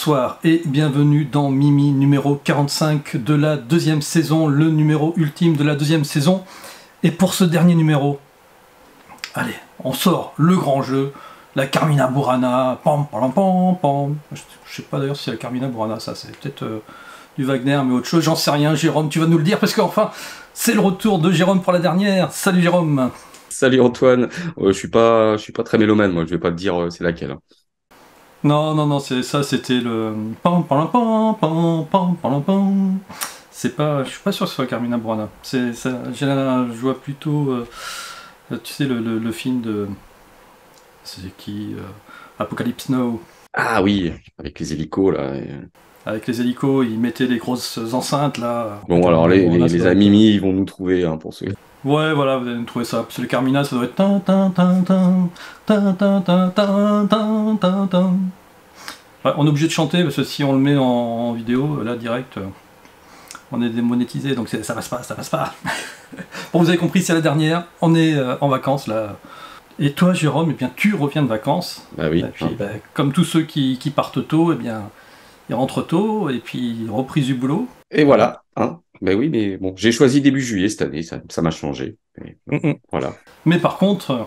Bonsoir et bienvenue dans Mimi numéro 45 de la deuxième saison, le numéro ultime de la deuxième saison. Et pour ce dernier numéro, allez, on sort le grand jeu, la Carmina Burana, pam pam pam pam. Je, sais pas d'ailleurs si la Carmina Burana, ça c'est peut-être euh, du Wagner, mais autre chose, j'en sais rien. Jérôme, tu vas nous le dire parce qu'enfin, c'est le retour de Jérôme pour la dernière. Salut Jérôme. Salut Antoine. Euh, je suis pas, je suis pas très mélomane moi. Je vais pas te dire euh, c'est laquelle. Hein. Non, non, non, c'est ça, c'était le. C'est pas. Je suis pas sûr que ce soit Carmina Burana. C'est, ça, je vois plutôt. Euh, tu sais, le, film de. C'est qui euh, Apocalypse Now. Ah oui, avec les hélicos là. Euh. Avec les hélicos, ils mettaient les grosses enceintes là. Bon, alors les, les, amis, ils vont nous trouver hein, pour ceux. Ouais, voilà, vous allez me trouver ça. C'est le Carmina, ça doit être. on est obligé de chanter parce que si on le met en, vidéo, là direct, on est démonétisé donc ça passe pas, ça passe pas. bon, vous avez compris, c'est la dernière. On est en vacances là. Et toi, Jérôme, eh bien, tu reviens de vacances. Bah oui. Et comme tous ceux qui, qui, partent tôt, eh bien, ils rentrent tôt et puis reprise du boulot. Et voilà. Hein. Ben oui, mais bon, j'ai choisi début juillet cette année, ça m'a changé. Mm, mm. Voilà. Mais par contre, euh,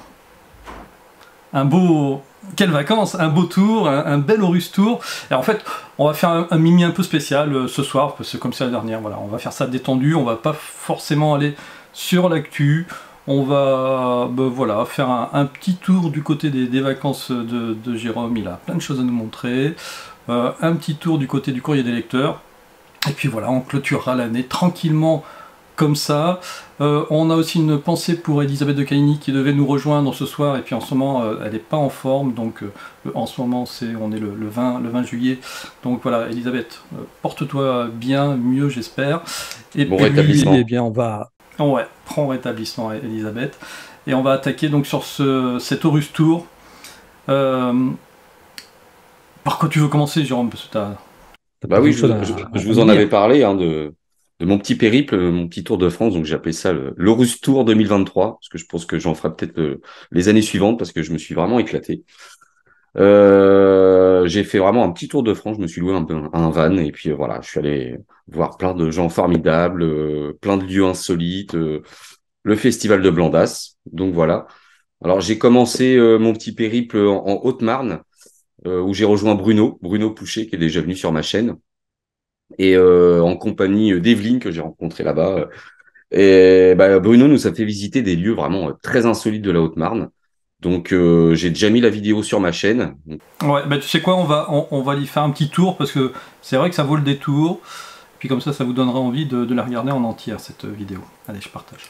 un beau. quelle vacances Un beau tour, un, bel Horus tour. Et en fait, on va faire un, mimi un peu spécial euh, ce soir, parce que comme c'est la dernière, voilà, on va faire ça détendu, on va pas forcément aller sur l'actu. On va ben voilà, faire un, petit tour du côté des, vacances de, Jérôme, il a plein de choses à nous montrer. Euh, un petit tour du côté du courrier des lecteurs, et puis voilà, on clôturera l'année tranquillement comme ça. Euh, on a aussi une pensée pour Elisabeth de Caigny qui devait nous rejoindre ce soir et puis en ce moment euh, elle n'est pas en forme donc euh, en ce moment c'est on est le, 20, le 20 juillet donc voilà Elisabeth porte-toi bien mieux j'espère et bon puis, rétablissement. Eh bien on va ouais prends rétablissement Elisabeth et on va attaquer donc sur ce, cet Horus Tour par quoi tu veux commencer Jérôme parce que bah oui, je, vous en avais parlé hein, de, mon petit périple, euh, mon petit tour de France. Donc appelé ça le russe Tour 2023, parce que je pense que j'en ferai peut-être euh, les années suivantes, parce que je me suis vraiment éclaté. Euh, j'ai fait vraiment un petit tour de France. Je me suis loué un, un van et puis voilà, je suis allé voir plein de gens formidables, plein de lieux insolites, le festival de Blandas. Donc voilà. Alors j'ai commencé mon petit périple en Haute-Marne euh, où j'ai rejoint Bruno, Bruno Pouchet, qui est déjà venu sur ma chaîne, et euh, en compagnie euh, d'Evelyne, que j'ai rencontré là-bas. Et bah, Bruno nous a fait visiter des lieux vraiment très insolites de la Haute-Marne. Donc j'ai déjà mis la vidéo sur ma chaîne. Ouais, bah tu sais quoi, on va, on, va y faire un petit tour parce que c'est vrai que ça vaut le détour. Puis comme ça, ça vous donnera envie de, la regarder en entière, cette vidéo. Allez, je partage.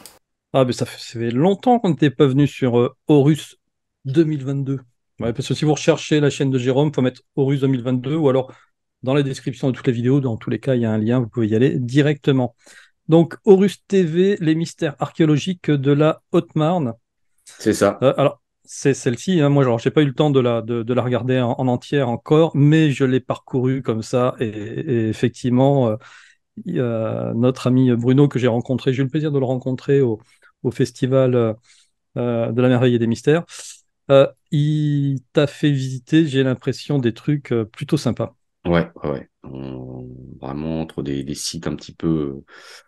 Ah, mais ça fait, longtemps qu'on n'était pas venu sur Horus 2022 parce que si vous recherchez la chaîne de Jérôme, il faut mettre Horus 2022 ou alors dans la description de toutes les vidéos, dans tous les cas, il y a un lien, vous pouvez y aller directement. Donc, Horus TV, les mystères archéologiques de la Haute-Marne. C'est ça. Euh, alors, c'est celle-ci. Hein. Moi, je n'ai pas eu le temps de la, de, la regarder en, entière encore, mais je l'ai parcourue comme ça. Et, effectivement, euh, euh, notre ami Bruno, que j'ai rencontré, j'ai eu le plaisir de le rencontrer au, au Festival de la Merveille et des Mystères, euh, il t'a fait visiter, j'ai l'impression, des trucs euh, plutôt sympas. Ouais, ouais. Vraiment entre des, sites un petit peu euh,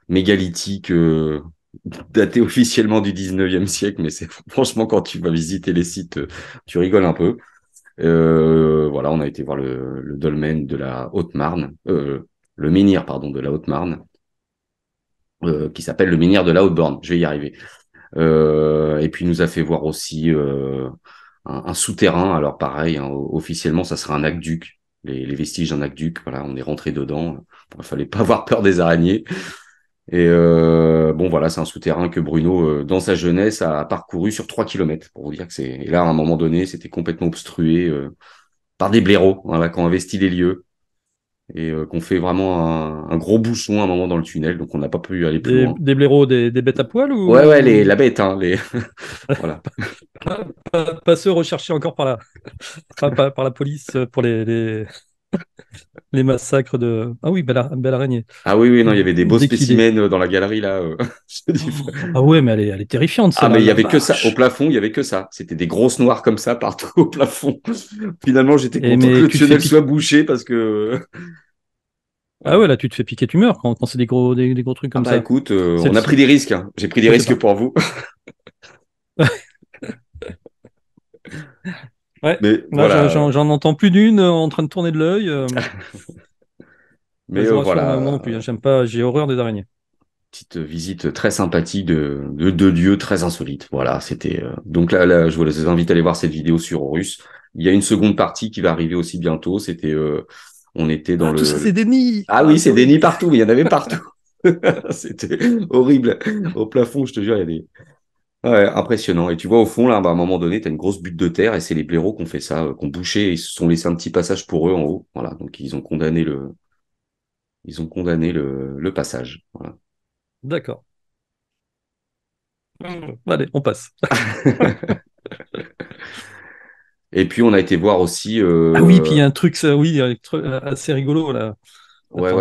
mégalithiques, datés officiellement du 19e siècle, mais c'est franchement quand tu vas visiter les sites, tu rigoles un peu. voilà, on a été voir le, dolmen de la Haute-Marne, le menhir, pardon, de la Haute-Marne, qui s'appelle le menhir de la Haute-Borne. Je vais y arriver. Euh, et puis nous a fait voir aussi euh, un, souterrain. Alors pareil, hein, officiellement, ça sera un aqueduc. Les, les vestiges d'un aqueduc. Voilà, on est rentré dedans. Il fallait pas avoir peur des araignées. Et euh, bon, voilà, c'est un souterrain que Bruno, dans sa jeunesse, a parcouru sur 3 km, pour vous dire que c'est... Et là, à un moment donné, c'était complètement obstrué par des blaireaux, voilà, hein, qui ont investi les lieux et euh, qu'on fait vraiment un, gros bousson à un moment dans le tunnel, donc on n'a pas pu aller plus loin. Des blaireaux, des, des, bêtes à poil ou Ouais, ouais, les, la bête, hein, les... voilà. pas, ceux recherchés encore par la, par, la police pour les, les massacres de. Ah oui, belle, araignée. Ah oui, oui, non, il y avait des beaux spécimens euh, dans la galerie, là. Euh, oh. ah ouais, mais elle est, terrifiante, ça. Ah, mais il y avait que ça. Au plafond, il y avait que ça. C'était des grosses noires comme ça partout au plafond. Finalement, j'étais eh, content que le tunnel soit bouché parce que. Ah ouais, là, tu te fais piquer, tu meurs quand, c'est des gros, des, gros trucs ah comme bah, ça. écoute, euh, on a pris des risques. Hein. J'ai pris des risques pour vous. Ouais. Mais voilà. j'en, entends plus d'une euh, en train de tourner de l'œil. Euh. mais euh, voilà. Hein. j'aime pas, j'ai horreur des araignées. Petite visite très sympathique de deux lieux très insolites. Voilà, c'était. Donc là, je vous invite à aller voir cette vidéo sur Horus. Il y a une seconde partie qui va arriver aussi bientôt. C'était, on était dans ah, le. Tout c'est des Ah oui, c'est des nids partout. Il y en avait partout. c'était horrible. Au plafond, je te jure, il y a des, Ouais, impressionnant. Et tu vois, au fond, là, bah, à un moment donné, tu as une grosse butte de terre et c'est les blaireaux qui ont fait ça, euh, qui ont bouché, ils se sont laissé un petit passage pour eux en haut. Voilà. Donc, ils ont condamné le, ils ont condamné le, passage. D'accord. Mmh. Allez, on passe. et puis, on a été voir aussi. Euh, ah oui, puis il y a un truc, oui, euh, assez rigolo, là.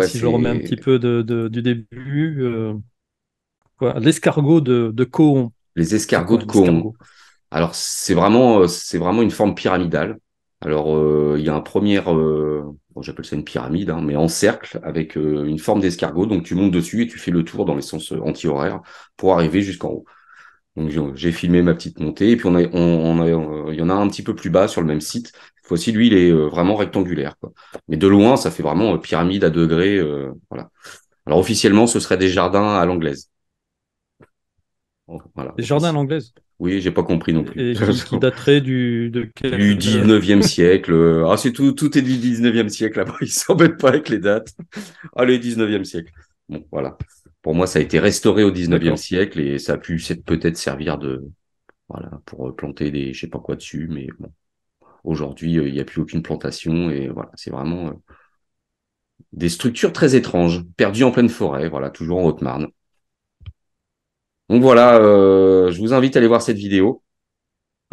si je remets un petit peu de, du début. L'escargot de, de les escargots de Coron. Alors c'est vraiment euh, c'est vraiment une forme pyramidale. Alors euh, il y a un premier, euh, bon, j'appelle ça une pyramide, hein, mais en cercle avec une forme d'escargot. Donc tu montes dessus et tu fais le tour dans les sens anti-horaires pour arriver jusqu'en haut. Donc j'ai filmé ma petite montée et puis on a, on, il y en a un petit peu plus bas sur le même site. Cette fois-ci, lui, il est vraiment rectangulaire. Quoi. Mais de loin, ça fait vraiment pyramide à degrés. voilà. Alors officiellement, ce serait des jardins à l'anglaise. Voilà. jardins à l'anglaise. Oui, j'ai pas compris non plus. Et qui du, de quel... du 19e euh, siècle. Euh, ah, c'est tout, tout est du 19e siècle là Ils s'embêtent pas avec les dates. Allez, 19e siècle. Bon, voilà. Pour moi, ça a été restauré au 19e siècle et ça a pu peut-être servir de, voilà, pour euh, planter des, je sais pas quoi dessus, mais bon. Aujourd'hui, il n'y a plus aucune plantation et voilà, c'est vraiment des structures très étranges, perdues en pleine forêt, voilà, toujours en Haute-Marne. Donc voilà, euh, je vous invite à aller voir cette vidéo.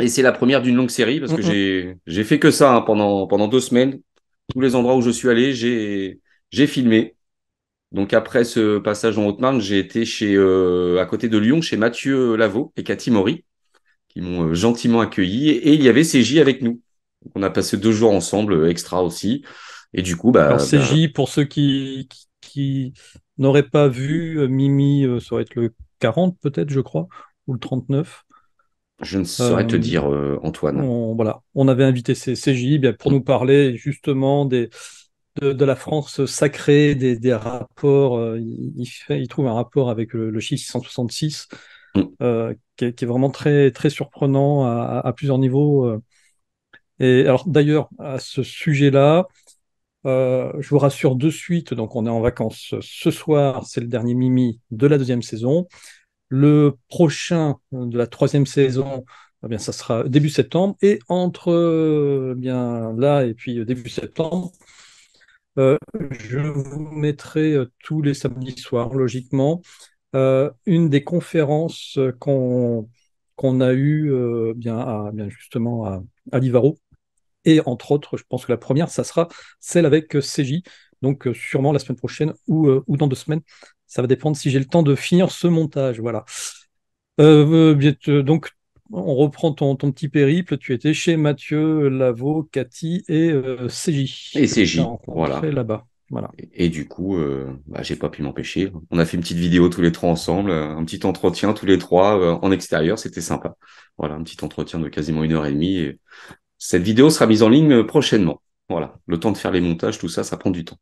Et c'est la première d'une longue série parce que j'ai j'ai fait que ça hein, pendant, pendant deux semaines. Tous les endroits où je suis allé, j'ai filmé. Donc après ce passage en Haute-Marne, j'ai été chez euh, à côté de Lyon chez Mathieu Lavaux et Cathy Maury qui m'ont euh, gentiment accueilli et il y avait CJ avec nous. on a passé deux jours ensemble extra aussi et du coup bah, Alors, CJ bah pour ceux qui, qui, qui n'auraient pas vu Mimi ça aurait été le peut-être, je crois, ou le 39. Je ne saurais te euh, dire, euh, Antoine. On, voilà, on avait invité CJ eh pour mm. nous parler justement de, la France sacrée, des, rapports. Euh, il, fait, trouve un rapport avec le, chiffre 666 mm. qui, qui, est vraiment très, très surprenant à, plusieurs niveaux. Et alors d'ailleurs, à ce sujet-là, euh, je vous rassure de suite, donc on est en vacances ce soir, c'est le dernier Mimi de la deuxième saison. Le prochain euh, de la troisième saison, eh bien, ça sera début septembre. Et entre euh, bien, là et puis début septembre, je vous mettrai tous les samedis soirs, logiquement, une des conférences qu'on a eues bien, bien justement à Livaro et entre autres, je pense que la première, ça sera celle avec euh, CJ. Donc euh, sûrement la semaine prochaine ou, euh, ou dans deux semaines. Ça va dépendre si j'ai le temps de finir ce montage. Voilà. donc on reprend ton, petit périple. Tu étais chez Mathieu, Lavo, Cathy et CJ. Et CJ, voilà. Là-bas. Voilà. Et, du coup, bah, j'ai pas pu m'empêcher. On a fait une petite vidéo tous les trois ensemble, un petit entretien tous les trois en extérieur, c'était sympa. Voilà, un petit entretien de quasiment une heure et demie. Cette vidéo sera mise en ligne prochainement. Voilà, le temps de faire les montages, tout ça, ça prend du temps.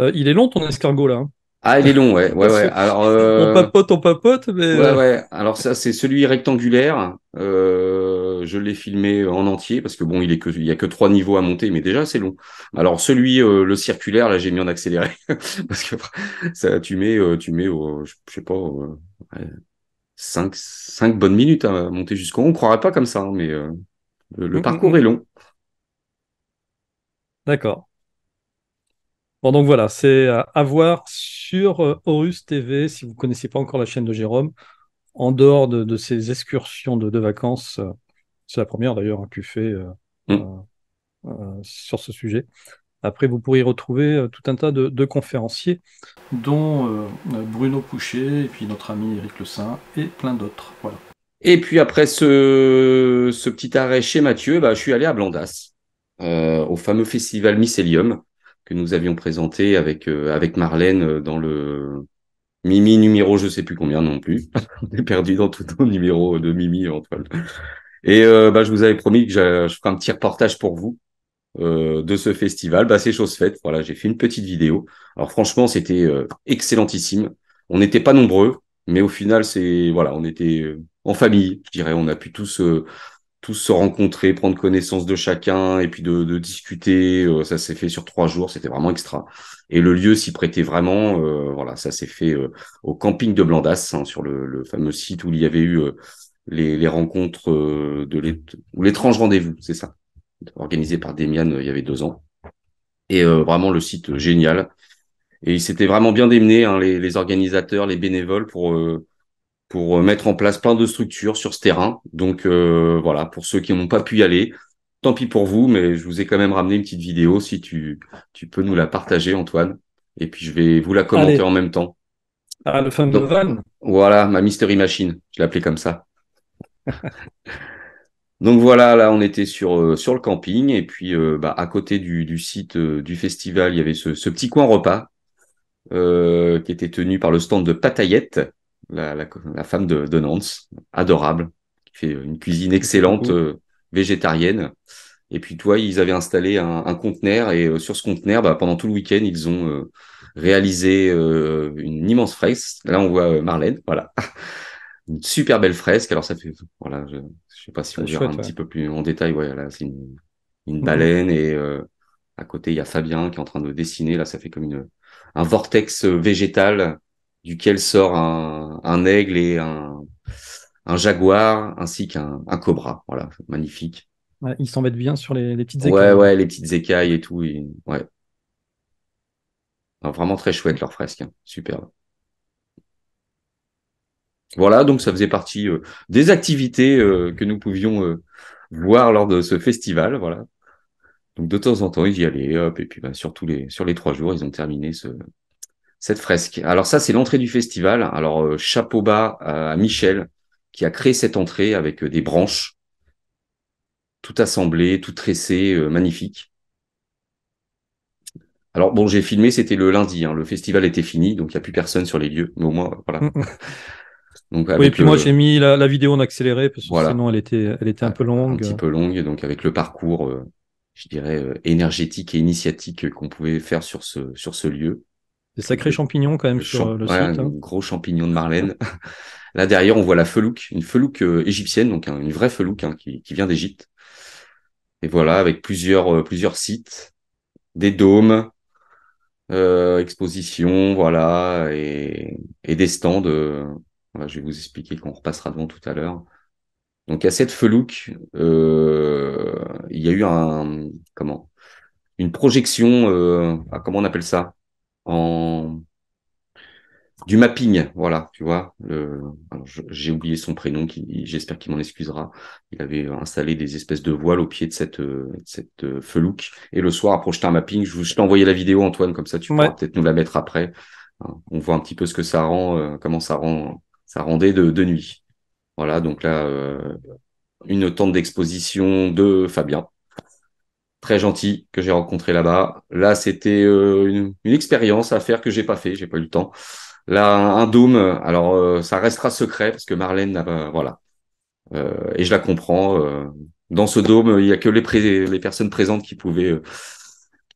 Euh, il est long ton escargot là. Hein. ah, il est long, ouais, Alors, on euh, papote, on papote, mais. Ouais, euh. ouais. Alors ça, c'est celui rectangulaire. je l'ai filmé en entier parce que bon, il est que, il y a que trois niveaux à monter, mais déjà c'est long. Alors celui, le circulaire, là, j'ai mis en accéléré parce que ça, tu mets, tu mets, je sais pas, cinq, bonnes minutes à monter jusqu'au. On croirait pas comme ça, hein, mais le, mm, mm, parcours mm. est long. D'accord. Bon, donc voilà, c'est à voir sur euh, Horus TV si vous ne connaissez pas encore la chaîne de Jérôme. En dehors de, ces excursions de, vacances, euh, c'est la première d'ailleurs hein, que tu fais euh, sur ce sujet. Après, vous pourrez y retrouver tout un tas de, conférenciers, dont Bruno Pouchet, et puis notre ami Éric Le Saint, et plein d'autres. Voilà. Et puis après ce, petit arrêt chez Mathieu, bah, je suis allé à Blandas, euh, au fameux festival Mycelium que nous avions présenté avec, euh, avec Marlène euh, dans le Mimi numéro je sais plus combien non plus. On est perdu dans tout nos numéro de Mimi Antoine. Et bah, je vous avais promis que je, ferais un petit reportage pour vous de ce festival. Bah, c'est chose faite. Voilà, j'ai fait une petite vidéo. Alors franchement, c'était excellentissime. On n'était pas nombreux, mais au final, c'est voilà, on était euh, en famille, je dirais. On a pu tous euh, tous se rencontrer, prendre connaissance de chacun et puis de, discuter. Euh, ça s'est fait sur trois jours, c'était vraiment extra. Et le lieu s'y prêtait vraiment. voilà, ça s'est fait au camping de Blandas, hein, sur le, fameux site où il y avait eu les, rencontres de ou l'étrange rendez-vous, c'est ça, organisé par Demian il y avait deux ans. Et vraiment le site génial. Et ils s'étaient vraiment bien démené, hein, les, organisateurs, les bénévoles, pour euh, pour euh, mettre en place plein de structures sur ce terrain. Donc euh, voilà, pour ceux qui n'ont pas pu y aller, tant pis pour vous, mais je vous ai quand même ramené une petite vidéo si tu, tu peux nous la partager, Antoine. Et puis je vais vous la commenter en même temps. Ah, le fameux van. Voilà, ma mystery machine, je l'appelais comme ça. Donc voilà, là on était sur sur le camping et puis bah, à côté du, site du festival, il y avait ce petit coin repas euh, qui était tenu par le stand de Patayette, la, femme de, de, Nance, adorable, qui fait une cuisine excellente euh, végétarienne. Et puis toi, ils avaient installé un, conteneur et euh, sur ce conteneur, bah, pendant tout le week-end, ils ont réalisé une immense fresque. Là, on voit Marlène, voilà. une super belle fresque. Alors ça fait, voilà, je, ne sais pas si on verra un petit peu plus en détail. Ouais, c'est une, une, mhm. baleine et à côté, il y a Fabien qui est en train de dessiner. Là, ça fait comme une, un vortex euh, végétal duquel sort un, aigle et un, jaguar ainsi qu'un un cobra. Voilà, magnifique. Ils s'embêtent bien sur les, petites écailles. Ouais, les petites écailles et tout. Ouais. vraiment très chouette leur fresque, hein. superbe. Voilà, donc ça faisait partie euh, des activités euh, que nous pouvions voir lors de ce festival. Voilà. Donc de temps en temps, ils y allaient, hop, et puis bah, sur, les, sur les trois jours, ils ont terminé cette fresque. Alors ça, c'est l'entrée du festival. Alors euh, chapeau bas à Michel, qui a créé cette entrée avec euh, des branches, tout assemblées, tout tressées, euh, magnifique. Alors bon, j'ai filmé, c'était le lundi, hein. le festival était fini, donc il n'y a plus personne sur les lieux, mais au moins, voilà. Donc oui, et puis moi j'ai mis la, vidéo en accéléré parce que sinon elle était, elle était un peu longue. Un petit peu longue, donc avec le parcours je dirais, euh, énergétique et initiatique qu'on pouvait faire sur ce, sur ce lieu. Des sacrés champignons quand même sur euh, le site. Hein. Un gros champignon de Marlène. Là derrière, on voit la felouque, une felouque euh, égyptienne, donc hein, une vraie felouque hein, qui, qui, vient d'Égypte. Et voilà, avec plusieurs, plusieurs sites, des dômes, euh, expositions, voilà, et, et des stands. je vais vous expliquer qu'on repassera devant tout à l'heure. Donc à cette felouque, euh, il y a eu un comment une projection, euh, ah, comment on appelle ça en du mapping, voilà, tu vois. J'ai oublié son prénom, j'espère qu'il m'en excusera. Il avait installé des espèces de voiles au pied de cette, euh, cette euh, felouque. Et le soir, projeté un mapping. Je, je t'ai envoyé la vidéo, Antoine, comme ça, tu pourras peut-être nous la mettre après. Hein, on voit un petit peu ce que ça rend, comment ça rend, ça rendait de nuit. Voilà, donc là, euh, une tente d'exposition de Fabien, très gentil, que j'ai rencontré là-bas. Là, c'était euh, une, expérience à faire que j'ai pas fait, j'ai pas eu le temps. Là, un, dôme, alors euh, ça restera secret parce que Marlène, voilà, et je la comprends. dans ce dôme, il y a que les, les personnes présentes qui pouvaient,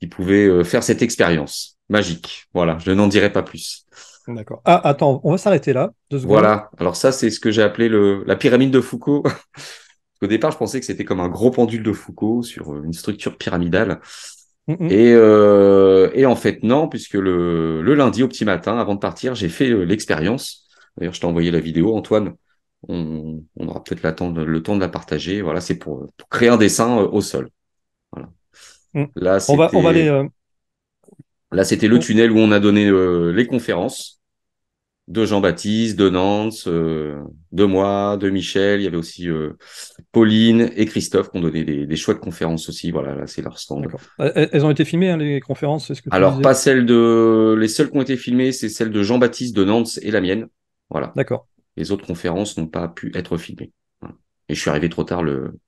qui pouvaient faire cette expérience magique. Voilà, je n'en dirai pas plus. D'accord. Ah, attends, on va s'arrêter là. Voilà. Alors ça, c'est ce que j'ai appelé la pyramide de Foucault. Au départ, je pensais que c'était comme un gros pendule de Foucault sur euh, une structure pyramidale. Mm, mm. Euh, et, en fait, non, puisque le, lundi au petit matin, avant de partir, j'ai fait euh, l'expérience. D'ailleurs, je t'ai envoyé la vidéo, Antoine. On, aura peut-être le temps de la partager. Voilà, c'est pour, créer un dessin au sol. Mm. Là, on va, aller. Là, c'était le tunnel où on a donné euh, les conférences de Jean-Baptiste, de Nantes, euh, de moi, de Michel. Il y avait aussi euh, Pauline et Christophe qui ont donné des, chouettes conférences aussi. Voilà, là, c'est leur stand. Elles ont été filmées, hein, les conférences Alors, pas celles de. Les seules qui ont été filmées, c'est celles de Jean-Baptiste, de Nantes et la mienne. Voilà. D'accord. Les autres conférences n'ont pas pu être filmées. Et je suis arrivé trop tard le,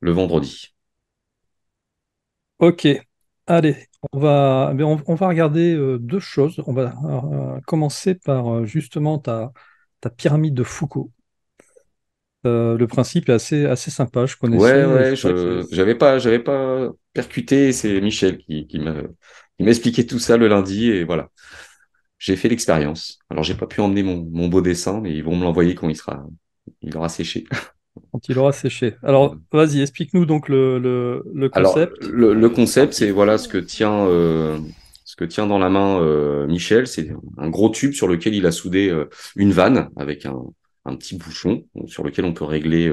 le vendredi. Ok. Allez, on va, on, va regarder euh, deux choses. On va euh, commencer par euh, justement ta, pyramide de Foucault. le principe est assez, assez sympa, je connaissais. Ouais, ouais, je j'avais pas, j'avais pas percuté. C'est Michel qui, qui m'expliquait tout ça le lundi et voilà. J'ai fait l'expérience. Alors j'ai pas pu emmener mon, mon, beau dessin, mais ils vont me l'envoyer quand il sera, il aura séché. quand il aura séché. Alors, vas-y, explique-nous donc le, concept. le, concept, c'est voilà ce que tient, euh, ce que tient dans la main euh, Michel, c'est un gros tube sur lequel il a soudé euh, une vanne avec un, petit bouchon sur lequel on peut régler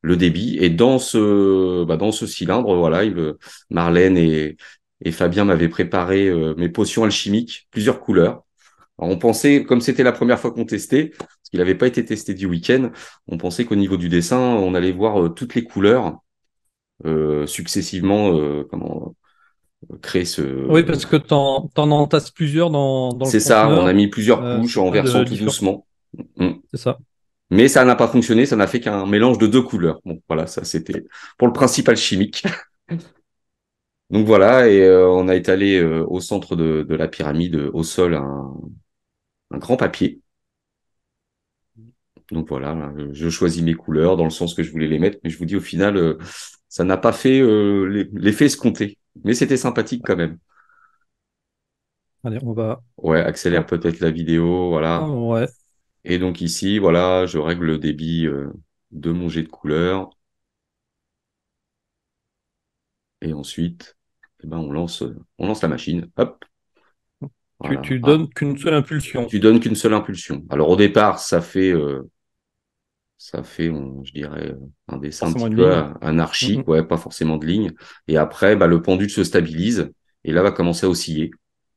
le débit. Et dans ce, bah, dans ce cylindre, voilà, Marlène et, Fabien m'avaient préparé mes potions alchimiques, plusieurs couleurs. on pensait, comme c'était la première fois qu'on testait, parce qu'il n'avait pas été testé du week-end. On pensait qu'au niveau du dessin, on allait voir euh, toutes les couleurs euh, successivement euh, comment, créer ce. Oui, parce que tu en, entasses plusieurs dans, dans C'est ça, on a mis plusieurs couches en versant tout doucement. Mm, mm. C'est ça. Mais ça n'a pas fonctionné, ça n'a fait qu'un mélange de deux couleurs. voilà, ça c'était pour le principal chimique. Donc voilà, et on a étalé au centre de, la pyramide, au sol, un grand papier donc voilà, euh, je choisis mes couleurs dans le sens que je voulais les mettre, mais je vous dis au final, euh, ça n'a pas fait euh, l'effet escompté, mais c'était sympathique quand même. Allez, on va. Ouais, accélère ah. peut-être la vidéo, voilà. Ah, ouais. Et donc ici, voilà, je règle le débit de mon jet de couleurs. Et ensuite, eh ben, on lance, on lance la machine. Hop. Tu, donnes qu'une seule impulsion. Tu donnes qu'une seule impulsion. Alors au départ, ça fait ça fait, je dirais, euh, un dessin un petit peu anarchique, mm-hmm. ouais, pas forcément de ligne. Et après, bah, le pendule se stabilise et là va commencer à osciller.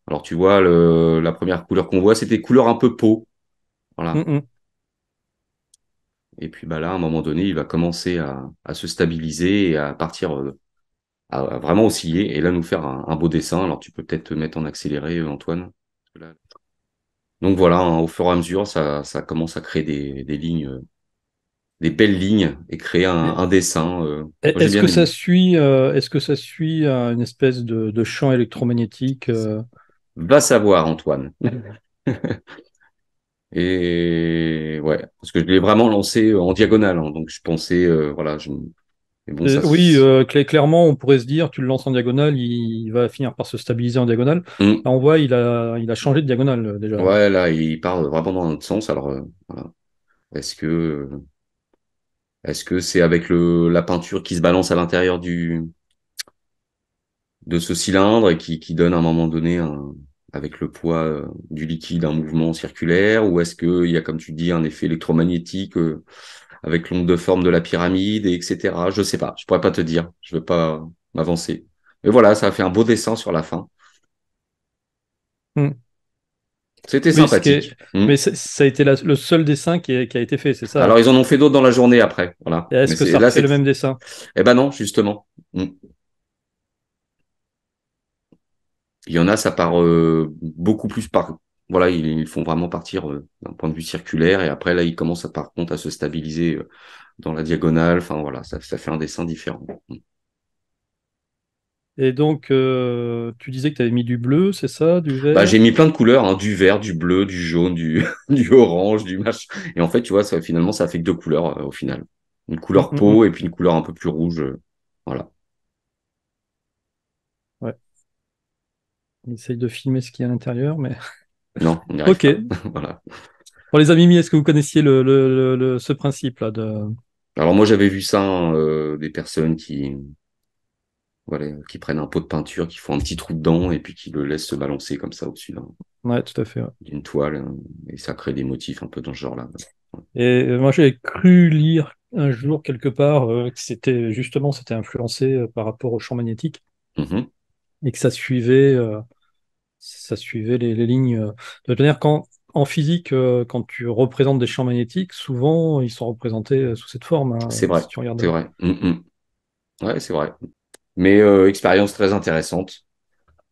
Alors tu vois, la première couleur qu'on voit, c'était couleur un peu peau. Voilà. Mm-hmm. Et puis bah là, à un moment donné, il va commencer à, se stabiliser et à partir, euh, à vraiment osciller et là nous faire un, beau dessin. Alors tu peux peut-être te mettre en accéléré, euh, Antoine. Donc voilà, hein, au fur et à mesure, ça, ça commence à créer des, lignes des belles lignes et créer un, dessin. Euh, e-, euh, est-ce que, ça suit, est-ce que ça suit une espèce de, champ électromagnétique euh? Va savoir, Antoine. et ouais, parce que je l'ai vraiment lancé en diagonale, hein, donc je pensais, voilà, je... Bon, Oui, clairement, on pourrait se dire, tu le lances en diagonale, il, va finir par se stabiliser en diagonale. Mm. on voit, il a, il a changé de diagonale déjà. Ouais, là, il part vraiment dans un autre sens. Alors, voilà. est-ce que est-ce que c'est avec la peinture qui se balance à l'intérieur du de ce cylindre et qui, qui donne à un moment donné avec le poids euh, du liquide un mouvement circulaire ou est-ce qu'il y a comme tu dis un effet électromagnétique euh, avec l'onde de forme de la pyramide et etc. Je sais pas, je pourrais pas te dire, je veux pas m'avancer. Mais voilà, ça a fait un beau dessin sur la fin. Hmm. C'était sympathique. Hmm. Mais ça a été le seul dessin qui, a été fait, c'est ça Alors, ils en ont fait d'autres dans la journée après. Voilà. Est-ce que ça le même dessin Eh ben non, justement. Hmm. Il y en a, ça part euh, beaucoup plus par. Voilà, ils, font vraiment partir euh, d'un point de vue circulaire et après, là, ils commencent par contre à se stabiliser euh, dans la diagonale. Enfin, voilà, ça, fait un dessin différent. Hmm. Et donc, euh, tu disais que tu avais mis du bleu, c'est ça, du vert bah, J'ai mis plein de couleurs, hein, du vert, du bleu, du jaune, du, du orange, du machin. Et en fait, tu vois, finalement, ça fait que deux couleurs euh, au final. Une couleur mm, mm, peau mm. et puis une couleur un peu plus rouge. Euh, voilà. Ouais. On essaye de filmer ce qu'il y a à l'intérieur, mais. Non, on Ok. Pas. voilà. Pour les amis, est-ce que vous connaissiez ce principe-là de... Alors, moi, j'avais vu ça, hein, des personnes qui qui prennent un pot de peinture, qui font un petit trou dedans et puis qui le laissent se balancer comme ça au-dessus d'une toile. Euh, et ça crée des motifs un peu dans ce genre-là. Et euh, moi, j'ai cru lire un jour quelque part euh, que c'était justement c'était influencé par rapport au champ magnétique mm-hmm. et que ça suivait ça suivait les, lignes. De manière, quand en physique, quand tu représentes des champs magnétiques, souvent ils sont représentés sous cette forme. Hein, c'est vrai. Mm-hmm. Oui, C'est vrai. c'est vrai. Mais euh, expérience très intéressante.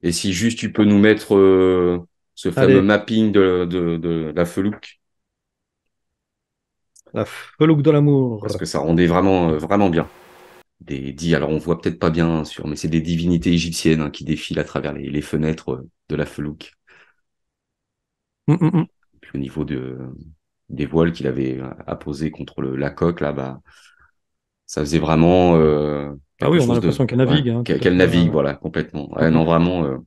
Et si juste tu peux nous mettre euh, ce fameux mapping de, la felouque. La felouque de l'amour. Parce que ça rendait vraiment, euh, vraiment bien. Des alors on voit peut-être pas bien sûr, mais c'est des divinités égyptiennes hein, qui défilent à travers les, fenêtres de la felouque. Hum, hum, hum. Puis au niveau de, des voiles qu'il avait apposées contre la coque, là, bas ça faisait vraiment. Ah oui, on a l'impression qu'elle navigue. Hein, qu'elle navigue, voilà, complètement. non, mm-hmm. vraiment, euh,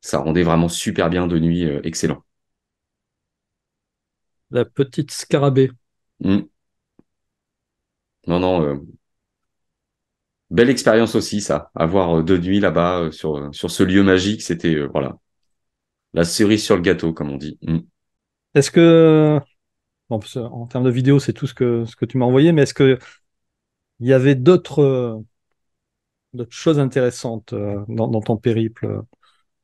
ça rendait vraiment super bien de nuit, euh, excellent. La petite scarabée. Mm. Non, non. Euh, belle expérience aussi, ça. Avoir de nuit là-bas, sur, sur ce lieu magique, c'était, voilà, la cerise sur le gâteau, comme on dit. Mm. Est-ce que, en termes de vidéo, c'est tout ce que, ce que tu m'as envoyé, mais est-ce que il y avait d'autres euh, choses intéressantes euh, dans, ton périple.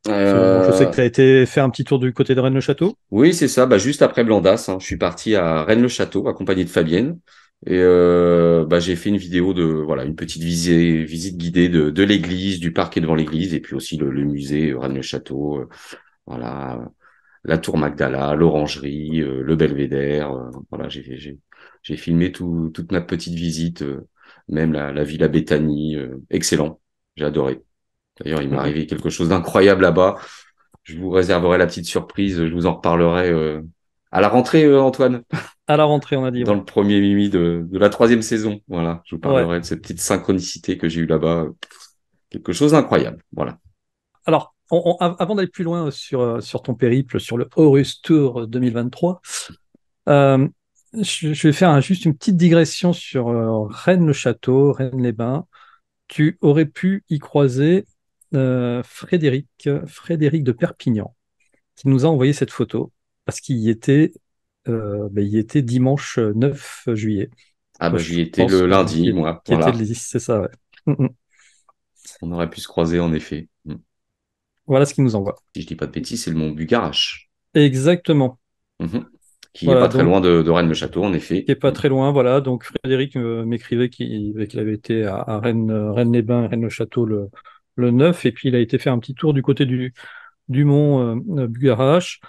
Je sais que euh. tu as été faire un petit tour du côté de Rennes-le-Château. Oui, c'est ça. Bah, juste après Blandas, hein, je suis parti à Rennes-le-Château, accompagné de Fabienne. Et bah, j'ai fait une vidéo de voilà une petite visée, visite guidée de, l'église, du parc et devant l'église, et puis aussi le, musée Rennes-le-Château. voilà, la tour Magdala, l'orangerie, le belvédère. voilà, j'ai filmé toute ma petite visite même la, la Villa Béthanie, euh, excellent, j'ai adoré. D'ailleurs, il m'est arrivé quelque chose d'incroyable là-bas. Je vous réserverai la petite surprise, je vous en reparlerai euh, à la rentrée, euh, Antoine. À la rentrée, on a dit. Dans le premier Mimi de, la troisième saison. Voilà, je vous parlerai de cette petite synchronicité que j'ai eue là-bas. Quelque chose d'incroyable. Voilà. Alors, avant d'aller plus loin sur, ton périple, sur le Horus Tour 2023, je, vais faire juste une petite digression sur euh, Rennes-le-Château, Rennes-les-Bains. Tu aurais pu y croiser euh, Frédéric, Frédéric de Perpignan, qui nous a envoyé cette photo parce qu'il y était, euh, ben, il était dimanche 9 juillet. Ah ben j'y étais le lundi, moi. c'est ça, ouais. Mm, mm. On aurait pu se croiser, en effet. Mm. Voilà ce qu'il nous envoie. Si je dis pas de bêtises, c'est le mont Bugarache. Exactement. Mm-hmm qui n'est est pas très loin de, Rennes-le-Château, en effet. Qui est pas très loin, voilà. Donc Frédéric euh, m'écrivait bah, qu'il avait été à, Rennes, euh, Rennes-les-Bains, Rennes-le-Château le, le 9, et puis il a été faire un petit tour du côté du, du mont euh, Bugarache.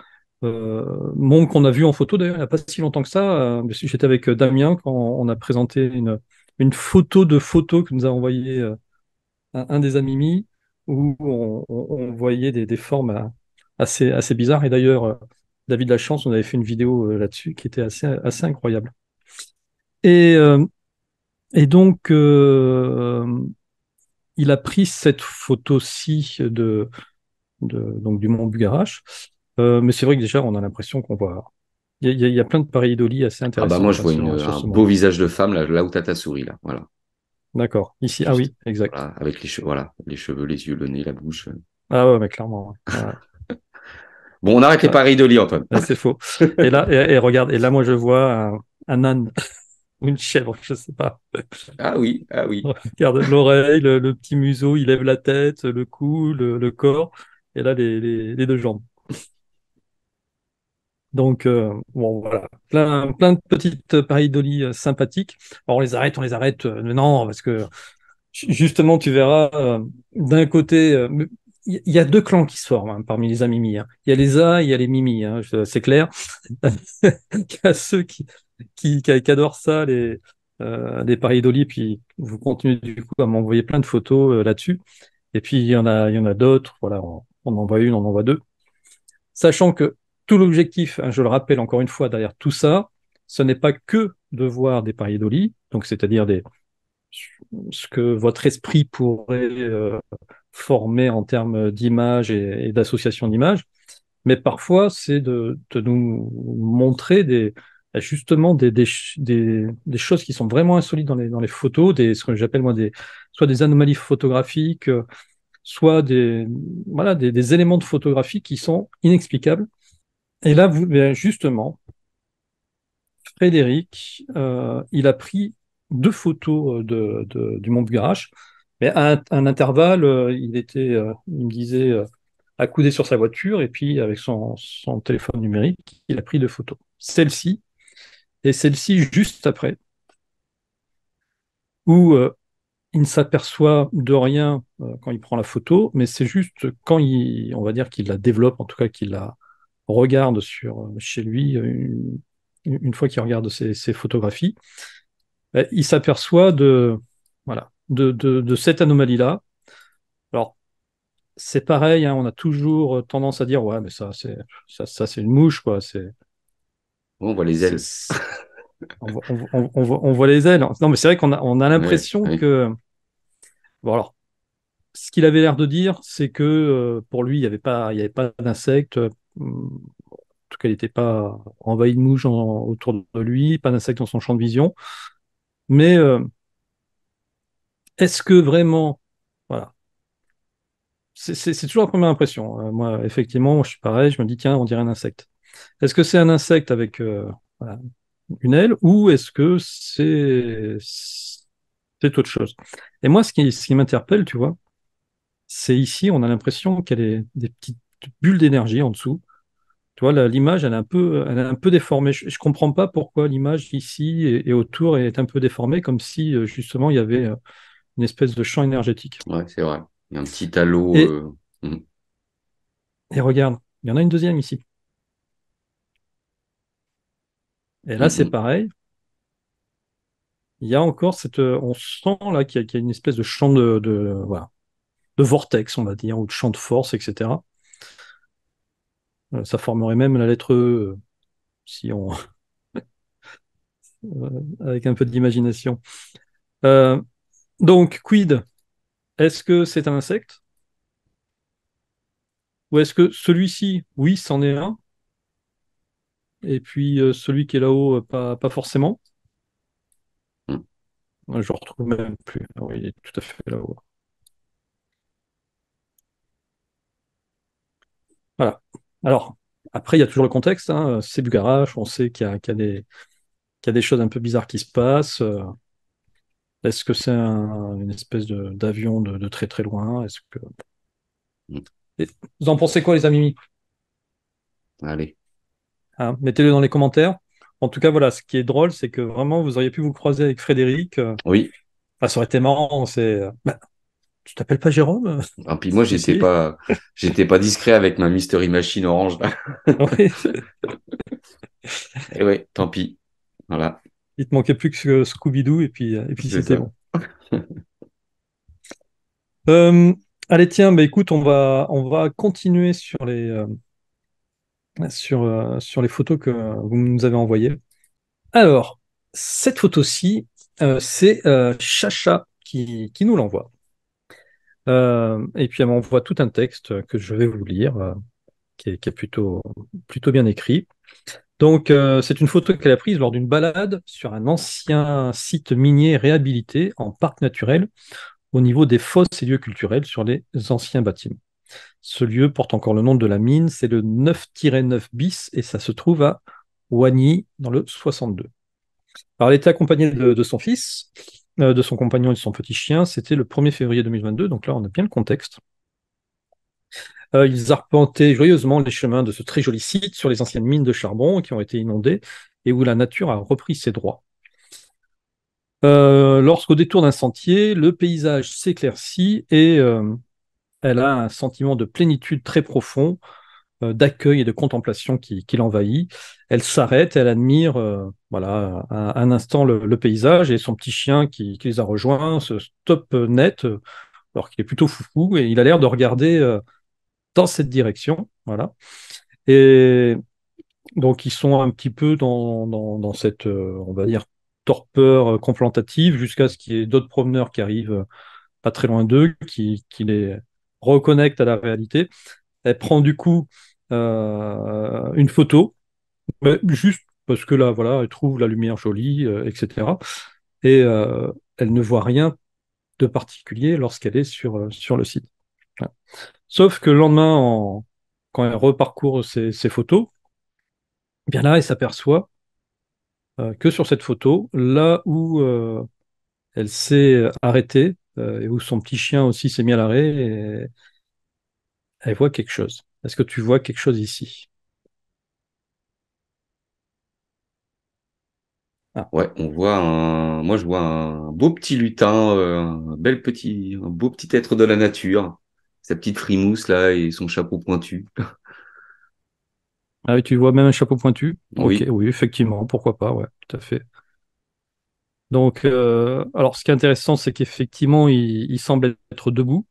Euh, mont qu'on a vu en photo d'ailleurs il n'y a pas si longtemps que ça. J'étais avec Damien quand on a présenté une, une photo de photo que nous a envoyé un, un des amis-mis, où on, voyait des, des formes assez, assez bizarres. Et d'ailleurs, David Lachance, on avait fait une vidéo euh, là-dessus qui était assez, assez incroyable. Et, euh, donc, euh, il a pris cette photo-ci de, donc du Mont Bugarache. mais c'est vrai que déjà, on a l'impression qu'on voit il y, a, plein de paris d'Oli assez intéressants. Ah bah moi, je vois un beau visage de femme là, où t'as ta souris, là. Voilà. D'accord. Ici, ah oui, exact. avec les, cheveux, voilà, les cheveux, les yeux, le nez, la bouche. Ah ouais, mais clairement. Bon, on arrête les paris de lit, Antoine. Ah, c'est faux. et là, et, regarde, et là, moi, je vois un, âne ou une chèvre, je sais pas. Ah oui, ah oui. Regarde l'oreille, le, petit museau, il lève la tête, le cou, le, corps, et là, les, les, les deux jambes. Donc, euh, bon, voilà. Plein, plein de petites paris de euh, lit sympathiques. Alors, on les arrête, on les arrête. Euh, non, parce que justement, tu verras, d'un côté, il y a deux clans qui se forment hein, parmi les Amimis. mimi. Hein. Il y a les A, il y a les mimi, hein, c'est clair. il y a ceux qui, qui, adorent ça, les, euh, les paris d'Oli, puis vous continuez du coup à m'envoyer plein de photos euh, là-dessus. Et puis il y en a, il y en a d'autres, voilà, on, en voit une, on en envoie deux. Sachant que tout l'objectif, je le rappelle encore une fois, derrière tout ça, ce n'est pas que de voir des paris d'Oli, donc c'est-à-dire des ce que votre esprit pourrait euh, formés en termes d'image et, d'associations d'association d'images, mais parfois c'est de, nous montrer des justement des, choses qui sont vraiment insolites dans les, photos, ce que j'appelle moi soit des anomalies photographiques, euh, soit des voilà des, éléments de photographie qui sont inexplicables. Et là, ben, justement, Frédéric, euh, il a pris deux photos euh, du Mont Bugarache mais à un, intervalle, euh, il était, euh, il me disait, euh, accoudé sur sa voiture et puis avec son, téléphone numérique, il a pris deux photos. Celle-ci et celle-ci juste après, où il ne s'aperçoit de rien quand il prend la photo, mais c'est juste quand il, on va dire qu'il la développe, en tout cas qu'il la regarde sur, chez lui, une, fois qu'il regarde ses, ses photographies, il s'aperçoit de, voilà, de, cette anomalie-là. Alors, c'est pareil, hein, on a toujours euh, tendance à dire ouais, mais ça, c'est ça, c'est une mouche, quoi. on voit les ailes. on, voit, les ailes. Non, mais c'est vrai qu'on a, on a l'impression que bon alors, ce qu'il avait l'air de dire, c'est que euh, pour lui, il n'y avait pas, il y avait pas d'insectes. Euh, en tout cas, il n'était pas envahi de mouches autour de lui, pas d'insectes dans son champ de vision. Mais est-ce que vraiment, voilà, c'est toujours la première impression. Hein. moi, effectivement, je suis pareil, je me dis, tiens, on dirait un insecte. Est-ce que c'est un insecte avec euh, une aile ou est-ce que c'est c'est autre chose Et moi, ce qui, qui m'interpelle, tu vois, c'est ici, on a l'impression qu'elle a des petites bulles d'énergie en dessous. Tu vois, l'image, elle est un peu, un peu déformée. Je, ne comprends pas pourquoi l'image ici et, autour est un peu déformée, comme si euh, justement il y avait euh, une espèce de champ énergétique. Ouais, c'est vrai. Il y a un petit halo. Et, euh, hum. regarde, il y en a une deuxième ici. Et là, c'est mhm. pareil. Il y a encore cette. Euh, on sent là qu'il y, a une espèce de champ de, voilà, de vortex, on va dire, ou de champ de force, etc. Euh, ça formerait même la lettre E si on. avec un peu d'imagination. Euh, donc, quid Est-ce que c'est un insecte Ou est-ce que celui-ci, oui, c'en est un Et puis euh, celui qui est là-haut, euh, pas, forcément hmm. je retrouve même plus. Ah oui, il est tout à fait là-haut. Voilà. Alors, après, il y a toujours le contexte. Hein. C'est du garage. On sait qu'il y, a des choses un peu bizarres qui se passent. Euh. Est-ce que c'est une espèce d'avion de, très très loin Est-ce que mm. vous en pensez quoi, les amis Allez. Hein, mettez-le dans les commentaires. En tout cas, voilà, ce qui est drôle, c'est que vraiment, vous auriez pu vous croiser avec Frédéric. Euh, oui. Ah, ça aurait été marrant. C'est. ne euh, bah, tu t'appelles pas Jérôme ah, puis moi, j'étais pas, pas discret avec ma Mystery Machine orange oui. Et eh tant pis. Voilà il te manquait plus que Scooby-Doo et puis, et puis c'était bon. Euh, allez, tiens, bah, écoute, on va, on va continuer sur les, euh, sur, euh, sur les photos que vous nous avez envoyées. Alors, cette photo-ci, c'est Chacha qui, nous l'envoie. et puis elle m'envoie tout un texte que je vais vous lire, qui est, plutôt, plutôt bien écrit. Donc, euh, c'est une photo qu'elle a prise lors d'une balade sur un ancien site minier réhabilité en parc naturel au niveau des fosses et lieux culturels sur les anciens bâtiments. Ce lieu porte encore le nom de la mine, c'est le 9-9 bis et ça se trouve à Wagny dans le 62. elle était accompagnée de, son fils, euh, de son compagnon et de son petit chien. C'était le 1er février 2022, donc là, on a bien le contexte. Euh, ils arpentaient joyeusement les chemins de ce très joli site sur les anciennes mines de charbon qui ont été inondées et où la nature a repris ses droits. Euh, lorsqu'au détour d'un sentier, le paysage s'éclaircit et euh, elle a un sentiment de plénitude très profond, d'accueil et de contemplation qui, l'envahit. Elle s'arrête, elle admire voilà, un, instant le, paysage et son petit chien qui, les a rejoints se stop net, alors qu'il est plutôt foufou et il a l'air de regarder dans cette direction. Voilà. Et donc, ils sont un petit peu dans, cette, euh, on va dire, torpeur euh, complantative, jusqu'à ce qu'il y ait d'autres promeneurs qui arrivent euh, pas très loin d'eux, qui, les reconnectent à la réalité. Elle prend du coup une photo, juste parce que là, voilà, elle trouve la lumière jolie, etc. Et elle ne voit rien de particulier lorsqu'elle est sur, sur le site. Sauf que le lendemain, quand elle reparcourt ses, photos, eh bien là, elle s'aperçoit euh, que sur cette photo, là où euh, elle s'est arrêtée euh, et où son petit chien aussi s'est mis à l'arrêt, elle voit quelque chose. Est-ce que tu vois quelque chose ici ah. Ouais, on voit un. Moi, je vois un beau petit lutin, un bel petit, un beau petit être de la nature sa petite frimousse là et son chapeau pointu. Ah, oui, tu vois même un chapeau pointu Oui. oui, effectivement, pourquoi pas, ouais, tout à fait. Donc, euh, alors ce qui est intéressant, c'est qu'effectivement, il, semble être debout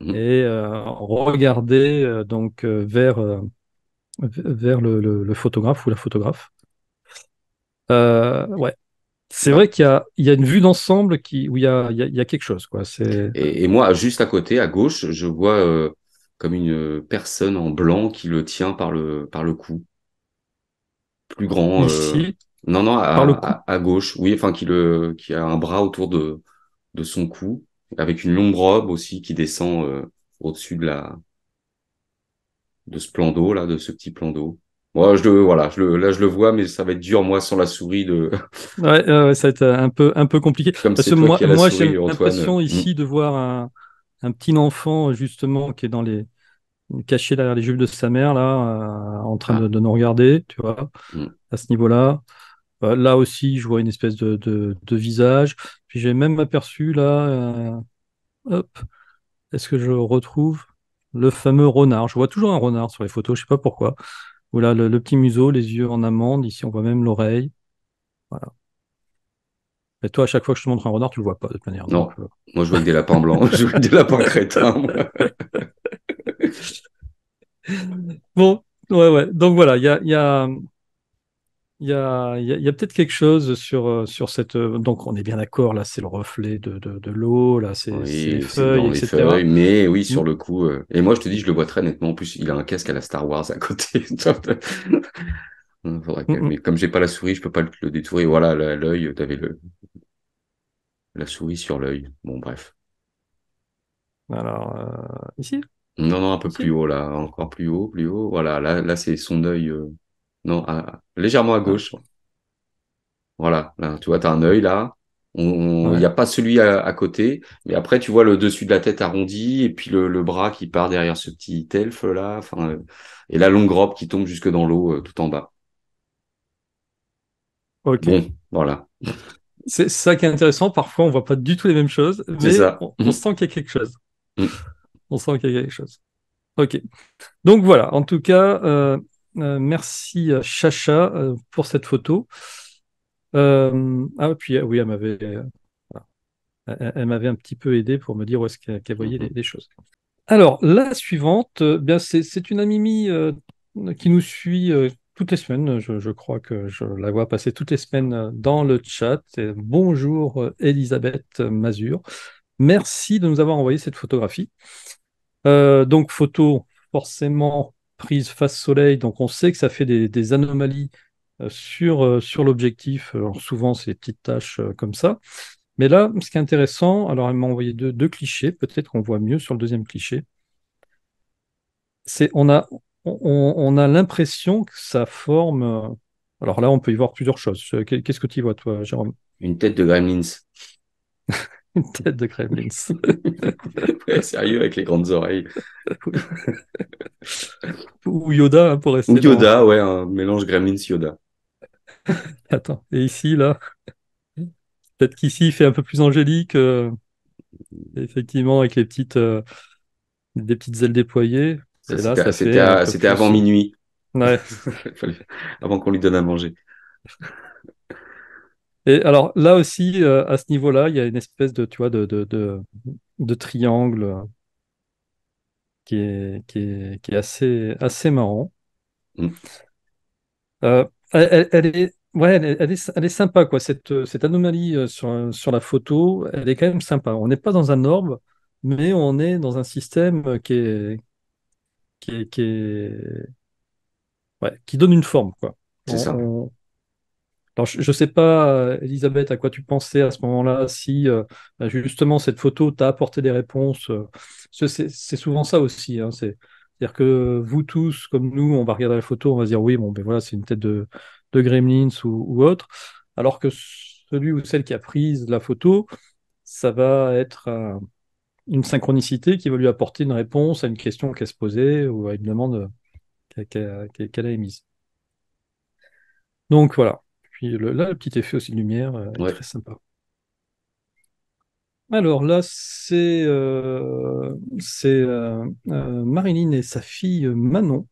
mmh. et euh, regarder euh, donc vers, vers le, le, photographe ou la photographe. ouais, c'est vrai qu'il y a, une vue d'ensemble qui, où il y a, quelque chose. Quoi. C'est... Et, moi, juste à côté, à gauche, je vois euh, comme une personne en blanc qui le tient par le, par le cou. Plus grand. Euh, non, non, à, gauche. Oui, enfin, qui, le, qui a un bras autour de, de son cou, avec une longue robe aussi qui descend euh, au-dessus de la de ce plan d'eau, là, de ce petit plan d'eau. Moi, je voilà, là, je le vois, mais ça va être dur, moi, sans la souris. De... ouais, ça va être euh, un peu, un peu compliqué. Parce que moi, j'ai l'impression ici de voir un, petit enfant, justement, qui est dans les caché derrière les jupes de sa mère, là, euh, en train ah. de, nous regarder, tu vois, mm. à ce niveau-là. Euh, là aussi, je vois une espèce de, visage. Puis j'ai même aperçu, là, hop, est-ce que je retrouve le fameux renard Je vois toujours un renard sur les photos, je ne sais pas pourquoi. Voilà, le, petit museau, les yeux en amande. Ici, on voit même l'oreille. Voilà. Et toi, à chaque fois que je te montre un renard, tu le vois pas de manière. Non, euh. moi je vois que des lapins blancs, je vois des lapins crétins. bon, ouais, ouais. Donc voilà, il y a il y a, y a peut-être quelque chose sur, euh, sur cette. Euh, donc, on est bien d'accord, là, c'est le reflet de, de, l'eau, là, c'est les feuilles, etc. mais oui, sur le coup. Euh, et moi, je te dis, je le vois très nettement. En plus, il a un casque à la Star Wars à côté. Faudrait mm, mm. Comme j'ai pas la souris, je peux pas le, le détourer. Voilà, l'œil, t'avais le... la souris sur l'œil. Bon, bref. Alors, ici Non, non, un peu plus haut, là. Encore plus haut, plus haut. Voilà, là, là c'est son œil non, légèrement à gauche. Voilà, tu vois, tu as un œil là. Il y n'y a pas celui à, côté, mais après tu vois le dessus de la tête arrondi et puis le, bras qui part derrière ce petit elfe là, euh, et la longue robe qui tombe jusque dans l'eau euh, tout en bas. Ok. voilà. C'est ça qui est intéressant. Parfois, on voit pas du tout les mêmes choses, mais On, mm-hmm. sent qu'il y a quelque chose. Mm. on sent qu'il y a quelque chose. Ok. Donc voilà. En tout cas, euh, euh, merci euh, Chacha euh, pour cette photo. ah puis oui, elle m'avait, m'avait un petit peu aidé pour me dire où est-ce qu'elle voyait mhm. les, choses. Alors la suivante, bien c'est une amie qui nous suit toutes les semaines. Je, crois que je la vois passer toutes les semaines dans le chat. bonjour Elisabeth Mazur. Merci de nous avoir envoyé cette photographie. donc photo forcément prise face soleil, donc on sait que ça fait des, anomalies euh, sur, euh, sur l'objectif. Euh, souvent, c'est des petites tâches comme ça. Mais là, ce qui est intéressant, alors elle m'a envoyé deux, clichés, peut-être qu'on voit mieux sur le deuxième cliché. C'est on a, on, on a l'impression que ça forme. Alors là, on peut y voir plusieurs choses. Qu'est-ce que tu y vois, toi, Jérôme Une tête de gremlins. Une tête de Kremlin. sérieux, avec les grandes oreilles. Ou Yoda, hein, pour rester. Ou Yoda, ouais, un mélange Gremlins-Yoda. Attends, et ici, là Peut-être qu'ici, il fait un peu plus angélique. Euh, effectivement, avec les petites, euh, des petites ailes déployées. C'était avant minuit. Ouais. Avant qu'on lui donne à manger. Et alors là aussi, euh, à ce niveau-là, il y a une espèce de, triangle qui est, assez, assez marrant. elle, est, sympa, quoi. Cette, anomalie euh, sur, la photo, elle est quand même sympa. On n'est pas dans un orbe, mais on est dans un système euh, qui est, qui qui, donne une forme C'est ça. Alors, je ne sais pas, euh, Elisabeth, à quoi tu pensais à ce moment-là, si euh, bah, justement cette photo t'a apporté des réponses. Euh, c'est souvent ça aussi. Hein, c'est-à-dire que vous tous, comme nous, on va regarder la photo, on va dire oui, bon, ben voilà, c'est une tête de, Gremlins ou, autre. Alors que celui ou celle qui a prise la photo, ça va être une synchronicité qui va lui apporter une réponse à une question qu'elle se posait ou à une demande qu'elle a émise. Donc voilà puis là, le petit effet aussi de lumière euh, est très sympa. Alors là, c'est euh, euh, Marilyn et sa fille Manon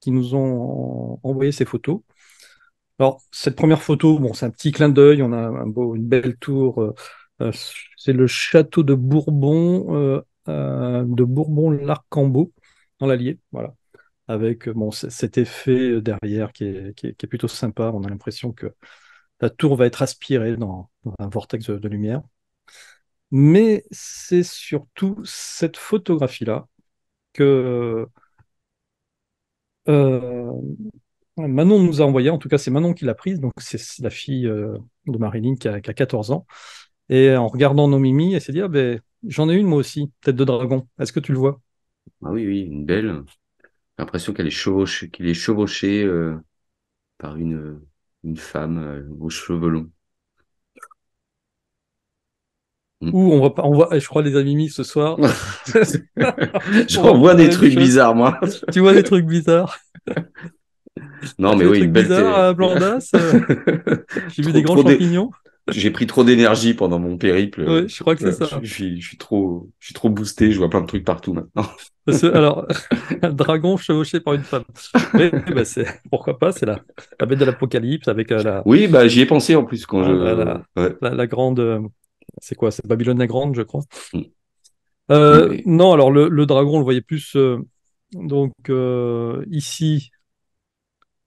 qui nous ont envoyé ces photos. Alors, cette première photo, bon, c'est un petit clin d'œil, on a un beau, une belle tour. c'est le château de Bourbon, de Bourbon-l'Arcambault, dans l'Allier. Voilà avec euh, bon, cet effet euh, derrière qui est, qui, est, plutôt sympa. On a l'impression que la tour va être aspirée dans, un vortex de, lumière. Mais c'est surtout cette photographie-là que euh, Manon nous a envoyé, en tout cas c'est Manon qui l'a prise, donc c'est la fille de Marilyn qui a, 14 ans. Et en regardant nos mimi, elle s'est dit ah ben, j'en ai une moi aussi, tête de dragon, est-ce que tu le vois Ah oui, oui, une belle, l'impression qu'elle est chevauchée, qu'il est chevauché euh, par une, une femme euh, aux cheveux longs. Mm. Ou on voit, on eh, voit, je crois les amis mis ce soir. J'en vois des trucs bizarres, moi. tu vois des trucs bizarres. Non, mais oui, une belle. Bizarre euh, J'ai vu des grands champignons j'ai pris trop d'énergie pendant mon périple. Euh, oui, je crois que c'est euh, ça. Je, suis, trop, boosté, je vois plein de trucs partout maintenant. alors, un dragon chevauché par une femme. Bah, pourquoi pas, c'est la, bête de l'apocalypse avec euh, la. Oui, bah, j'y ai pensé en plus quand ah, bah, la, je. La, grande. c'est quoi C'est Babylone la Grande, je crois. Mm. Non, alors le, dragon, on le voyait plus. donc, ici,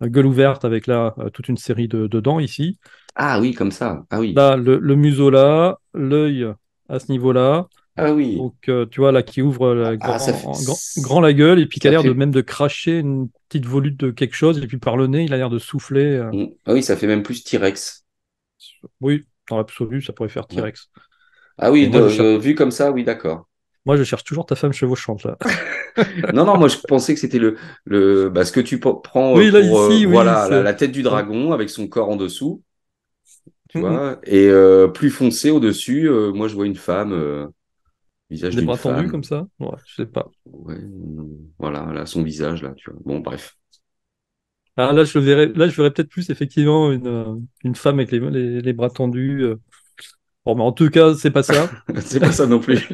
gueule ouverte avec là euh, toute une série de, dents ici. Ah oui, comme ça. Ah oui. Là, le, museau là, l'œil à ce niveau-là. Ah oui. Donc euh, tu vois là qui ouvre la ah, grand, grand, la gueule et puis qui a l'air de même de cracher une petite volute de quelque chose et puis par le nez il a l'air de souffler. Euh. Mmh. Ah oui, ça fait même plus T-Rex. Oui, dans l'absolu ça pourrait faire T-Rex. Ah oui, vu comme ça, oui d'accord. Moi, je cherche toujours ta femme chevauchante, là. non, non, moi, je pensais que c'était le, le bah, ce que tu prends oui, pour, euh, voilà, la, tête du dragon avec son corps en dessous. Tu vois Et euh, plus foncé au-dessus, euh, moi, je vois une femme. visage Des bras tendus comme ça Ouais, je sais pas. Mm, voilà, là, son visage, là, tu vois. Bon, bref. Ah, là, je verrais, je verrais peut-être plus, effectivement, une, une femme avec les bras tendus, en tout cas, c'est pas ça. c'est pas ça non plus.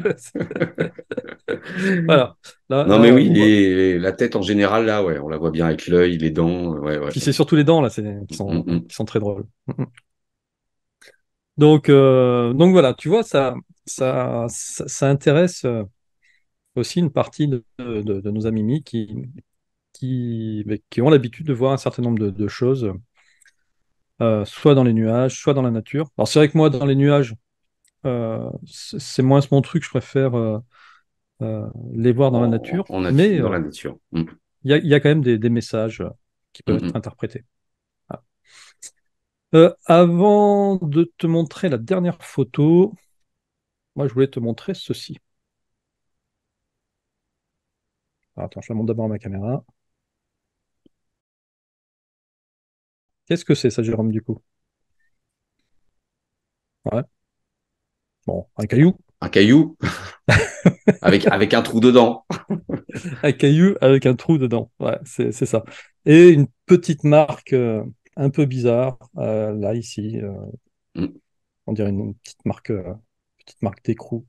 voilà. non, mais oui, la tête en général, là, ouais, on la voit bien avec l'œil, les dents. c'est surtout les dents, là, mm, mm, mm. qui sont, très drôles. donc, euh, donc voilà, tu vois, ça, ça, ça, intéresse euh, aussi une partie de, nos amis qui, qui, qui ont l'habitude de voir un certain nombre de, choses, euh, soit dans les nuages, soit dans la nature. Alors c'est vrai que moi, dans les nuages, euh, c'est moins mon truc, je préfère euh, euh, les voir dans la nature. mais, dans la nature. Mm. Il y, a, quand même des, messages qui peuvent être interprétés. Ah. avant de te montrer la dernière photo, moi je voulais te montrer ceci. attends, je la montre d'abord à ma caméra. Qu'est-ce que c'est ça, Jérôme, du coup Ouais. Bon, un caillou. Un caillou avec, avec un trou dedans. un caillou avec un trou dedans. Ouais, c'est ça. Et une petite marque euh, un peu bizarre, euh, là, ici. Euh, mm. On dirait une, petite marque, petite marque d'écrou.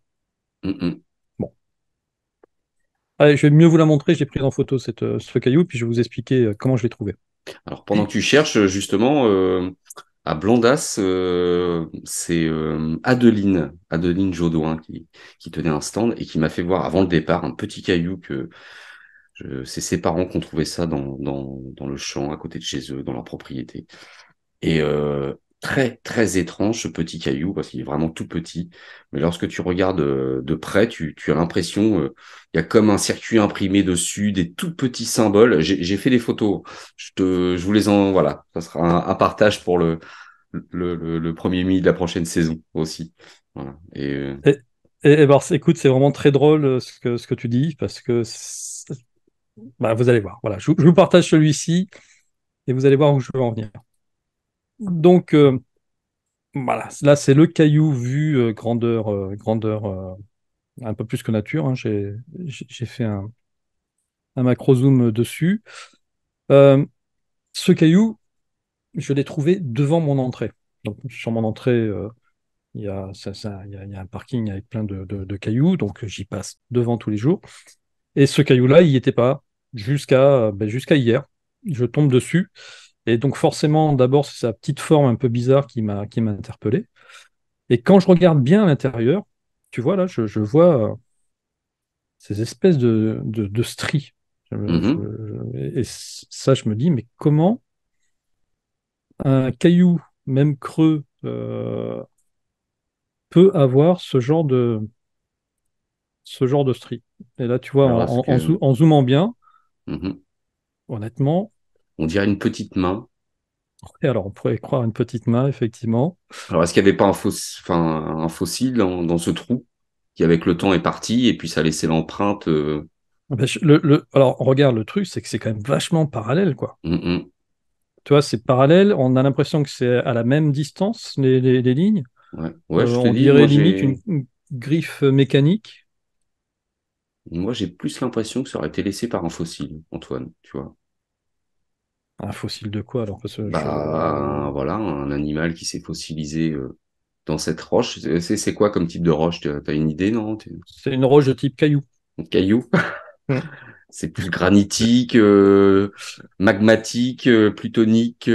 Mm, mm. Bon. Allez, je vais mieux vous la montrer. J'ai pris en photo cette, ce caillou, puis je vais vous expliquer comment je l'ai trouvé. Alors, pendant que tu cherches, justement, à Blondas, euh, c'est euh, Adeline, Adeline Jodoin qui, qui, tenait un stand et qui m'a fait voir avant le départ un petit caillou que c'est ses parents qui ont trouvé ça dans, dans, dans, le champ à côté de chez eux, dans leur propriété. Et, euh, très très étrange ce petit caillou parce qu'il est vraiment tout petit. Mais lorsque tu regardes euh, de près, tu, as l'impression euh, il y a comme un circuit imprimé dessus, des tout petits symboles. J'ai fait des photos. Je te, vous les en voilà. Ça sera un, partage pour le premier mi de la prochaine saison aussi. Et, euh, écoute, c'est vraiment très drôle ce que ce que tu dis parce que bah, vous allez voir. Voilà, je, je vous partage celui-ci et vous allez voir où je veux en venir. Donc euh, voilà, là c'est le caillou vu euh, grandeur, euh, grandeur un peu plus que nature. Hein. J'ai, fait un, macro zoom dessus. ce caillou, je l'ai trouvé devant mon entrée. Donc sur mon entrée, il y, a, y a, un parking avec plein de, cailloux, donc j'y passe devant tous les jours. Et ce caillou-là, il n'y était pas jusqu'à ben, jusqu'à hier. Je tombe dessus et donc forcément, d'abord, c'est sa petite forme un peu bizarre qui m'a qui m'a interpellé. Et quand je regarde bien à l'intérieur, tu vois là, je, vois euh, ces espèces de, de, stries. Mhm. et ça, je me dis, mais comment un caillou, même creux, euh, peut avoir ce genre de ce genre de stries Et là, tu vois, en, zoomant bien, mhm. honnêtement, on dirait une petite main. alors, on pourrait croire une petite main, effectivement. Alors, est-ce qu'il n'y avait pas un, fossile, dans, ce trou qui, avec le temps, est parti et puis ça a laissé l'empreinte euh, ah ben, le, Alors, regarde, le truc, c'est que c'est quand même vachement parallèle, quoi. Mm, mm. Tu vois, c'est parallèle. On a l'impression que c'est à la même distance, les, lignes. Euh, on dirait limite une, griffe euh, mécanique. Moi, j'ai plus l'impression que ça aurait été laissé par un fossile, Antoine, tu vois. Un fossile de quoi alors que bah, voilà, un animal qui s'est fossilisé euh, dans cette roche. C'est quoi comme type de roche Tu as une idée, non C'est une roche de type caillou. Caillou hum. C'est plus granitique, euh, magmatique, euh, plutonique,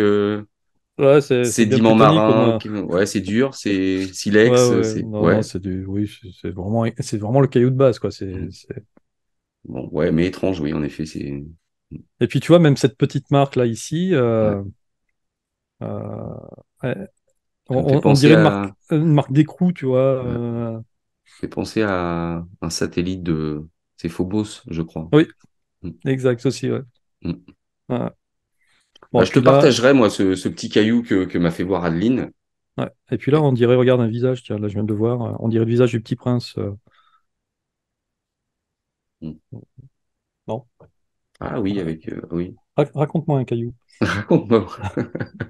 c'est sédiment marin. Ouais, c'est dur, c'est silex. c'est du... vraiment, vraiment, le caillou de base. Quoi. Hum. c'est Bon, ouais, mais étrange, oui, en effet. c'est et puis tu vois, même cette petite euh, euh, marque là ici, on, dirait une marque, d'écrou, tu vois. Ouais. Euh. penser à un satellite de. C'est Phobos, je crois. Oui, mm. exact aussi, ouais. Mm. Bah, je te partagerai, moi, ce, petit caillou que, m'a fait voir Adeline. Et puis là, on dirait, regarde un visage, tiens, là, je viens de voir, on dirait le visage du petit prince. Mm. Bon Non ah oui, avec euh, oui. Raconte-moi un caillou. Raconte-moi.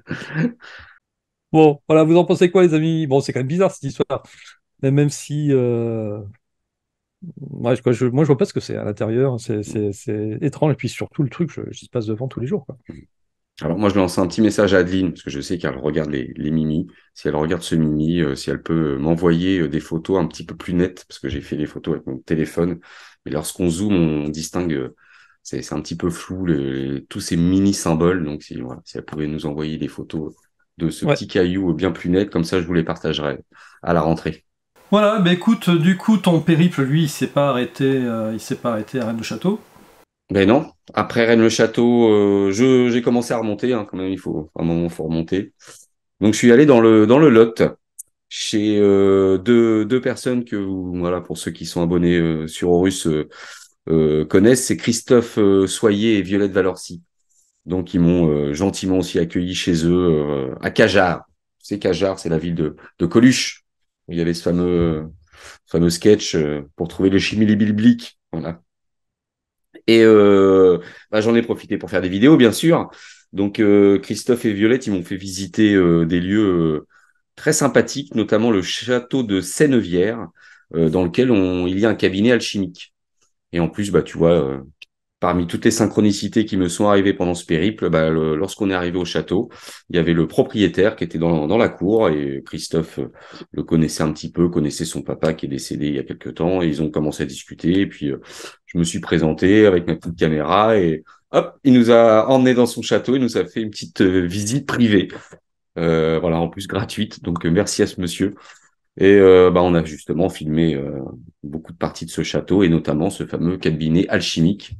bon, voilà, vous en pensez quoi, les amis Bon, c'est quand même bizarre cette histoire. Mais même si. Moi, euh, je, ne moi, je vois pas ce que c'est à l'intérieur. C'est étrange. Et puis surtout, le truc, je, je passe devant tous les jours. Quoi. Mmh. Alors, moi, je lance un petit message à Adeline, parce que je sais qu'elle regarde les, les mimi. Si elle regarde ce mimi, euh, si elle peut m'envoyer des photos un petit peu plus nettes, parce que j'ai fait les photos avec mon téléphone. Mais lorsqu'on zoome, on distingue c'est un petit peu flou, tous ces mini symboles. Donc, si, voilà, si elle pouvait nous envoyer des photos de ce petit caillou bien plus net, comme ça, je vous les partagerai à la rentrée. Voilà, bah écoute, du coup, ton périple, lui, il s'est pas arrêté, euh, il s'est pas arrêté à Rennes-le-Château. Ben non. Après Rennes-le-Château, euh, j'ai commencé à remonter. Hein, quand même, il faut un moment, faut remonter. Donc, je suis allé dans le dans le Lot chez euh, deux, personnes que voilà pour ceux qui sont abonnés sur Horus euh, connaissent, c'est Christophe euh, Soyer et Violette Valorcy. Donc, ils m'ont euh, gentiment aussi accueilli chez eux à Cajar. C'est Cajar, c'est la ville de, Coluche. Où il y avait ce fameux, fameux sketch pour trouver le chimie biblique. Voilà. Et bah, j'en ai profité pour faire des vidéos, bien sûr. Donc Christophe et Violette, ils m'ont fait visiter des lieux très sympathiques, notamment le château de Sennevière, dans lequel on, il y a un cabinet alchimique. Et en plus, bah, tu vois, euh, parmi toutes les synchronicités qui me sont arrivées pendant ce périple, bah, lorsqu'on est arrivé au château, il y avait le propriétaire qui était dans, la cour et Christophe euh, le connaissait un petit peu, connaissait son papa qui est décédé il y a quelques temps et ils ont commencé à discuter. Et puis, euh, je me suis présenté avec ma petite caméra et hop, il nous a emmené dans son château, et nous a fait une petite visite privée. voilà, en plus gratuite. Donc, merci à ce monsieur et euh, bah, on a justement filmé euh, beaucoup de parties de ce château et notamment ce fameux cabinet alchimique.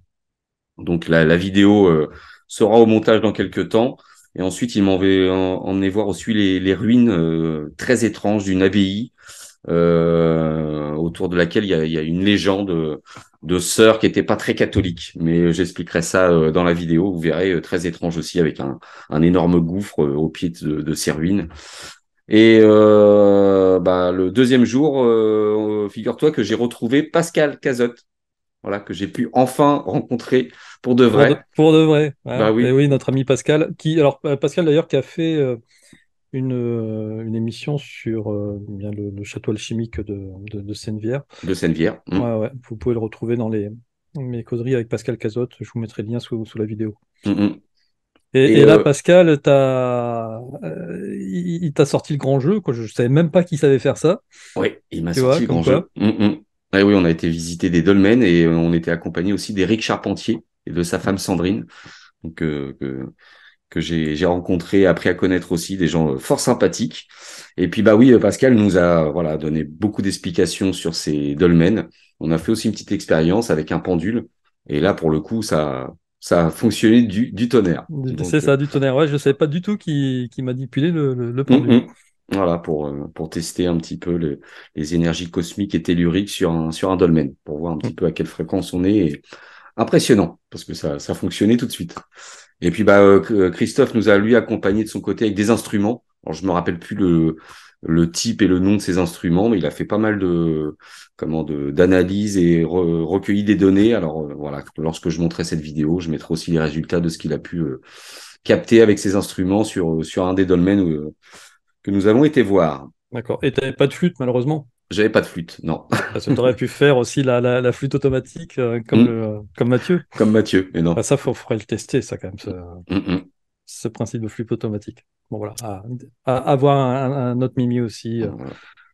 Donc la, vidéo euh, sera au montage dans quelques temps. Et ensuite, il m'avait emmené voir aussi les, ruines très étranges d'une abbaye autour de laquelle il y a, une légende de sœurs qui n'étaient pas très catholiques. Mais j'expliquerai ça dans la vidéo. Vous verrez, très étrange aussi, avec un, énorme gouffre au pied de, de ces ruines. Et euh, bah, le deuxième jour, euh, figure-toi que j'ai retrouvé Pascal Cazotte, voilà, que j'ai pu enfin rencontrer pour de vrai. Pour de, vrai. Ah, bah, oui. Eh oui, notre ami Pascal. Qui, alors, euh, Pascal d'ailleurs, qui a fait une, une, émission sur bien le, château alchimique de, de, de De Ouais, mmh. ouais. Vous pouvez le retrouver dans les, mes causeries avec Pascal Cazotte. Je vous mettrai le lien sous, la vidéo. Mmh, mmh. Et, là, euh, Pascal, t'as... Euh, il t'a sorti le grand jeu. Quoi. Je ne savais même pas qu'il savait faire ça. Oui, il m'a sorti le grand jeu. Mm, mm. Ah oui, on a été visiter des dolmens et on était accompagné aussi d'Éric Charpentier et de sa mm. femme Sandrine, donc, euh, que, que j'ai rencontré, appris à connaître aussi, des gens fort sympathiques. Et puis bah oui, Pascal nous a voilà donné beaucoup d'explications sur ces dolmens. On a fait aussi une petite expérience avec un pendule. Et là, pour le coup, ça, ça a fonctionné du, tonnerre. C'est ça, euh, du tonnerre. Ouais, je ne savais pas du tout qui, qui manipulait le, le, le Voilà, pour, euh, pour tester un petit peu les énergies cosmiques et telluriques sur un, sur un dolmen, pour voir un petit mm. peu à quelle fréquence on est. Impressionnant, parce que ça, ça fonctionnait tout de suite. Et puis, bah, euh, Christophe nous a, lui, accompagné de son côté avec des instruments. Alors, je me rappelle plus le, le type et le nom de ses instruments. Mais il a fait pas mal de comment de d'analyses et recueilli des données. Alors euh, voilà, lorsque je montrerai cette vidéo, je mettrai aussi les résultats de ce qu'il a pu euh, capter avec ses instruments sur euh, sur un des dolmens que nous avons été voir. D'accord. Et tu n'avais pas de flûte malheureusement. J'avais pas de flûte, non. Ah, parce que pu faire aussi la, flûte automatique comme, hmm. comme Mathieu. Comme Mathieu, mais non. Ah, ça, il faudrait le tester, ça, quand même, ce hmm, hmm. principe de flûte automatique bon, voilà, à, avoir un, autre Mimi aussi euh,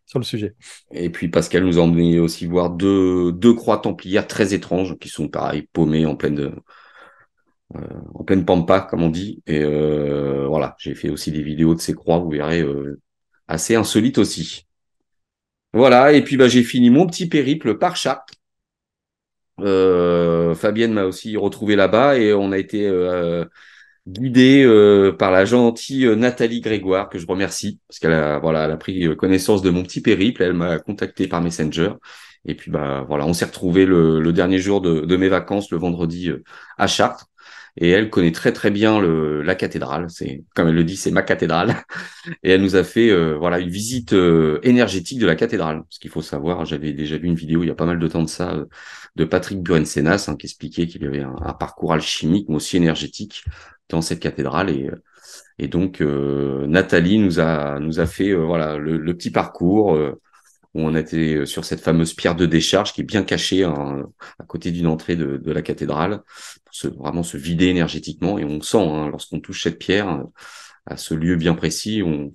sur le sujet. Et puis Pascal nous a emmené aussi voir deux, croix templières très étranges qui sont pareil paumées en pleine, euh, en pleine pampa, comme on dit. Et euh, voilà, j'ai fait aussi des vidéos de ces croix, vous verrez, assez insolites aussi. Voilà, et puis bah, j'ai fini mon petit périple par chat. Fabienne m'a aussi retrouvé là-bas et on a été guidée euh, par la gentille euh, Nathalie Grégoire, que je remercie, parce qu'elle a, voilà, elle a pris euh, connaissance de mon petit périple, elle m'a contacté par Messenger. Et puis bah voilà, on s'est retrouvé le, dernier jour de, de, mes vacances, le vendredi à Chartres et elle connaît très très bien le, la cathédrale. C'est comme elle le dit, c'est ma cathédrale. Et elle nous a fait euh, voilà une visite euh, énergétique de la cathédrale. Ce qu'il faut savoir, j'avais déjà vu une vidéo il y a pas mal de temps de ça euh, de Patrick Burencenas hein, qui expliquait qu'il y avait un, parcours alchimique mais aussi énergétique dans cette cathédrale et et donc Nathalie nous a nous a fait voilà le petit parcours où on était euh, sur cette fameuse pierre de décharge qui est bien cachée hein, à côté d'une entrée de, la cathédrale, pour vraiment se vider énergétiquement. Et on sent, hein, lorsqu'on touche cette pierre, euh, à ce lieu bien précis, on,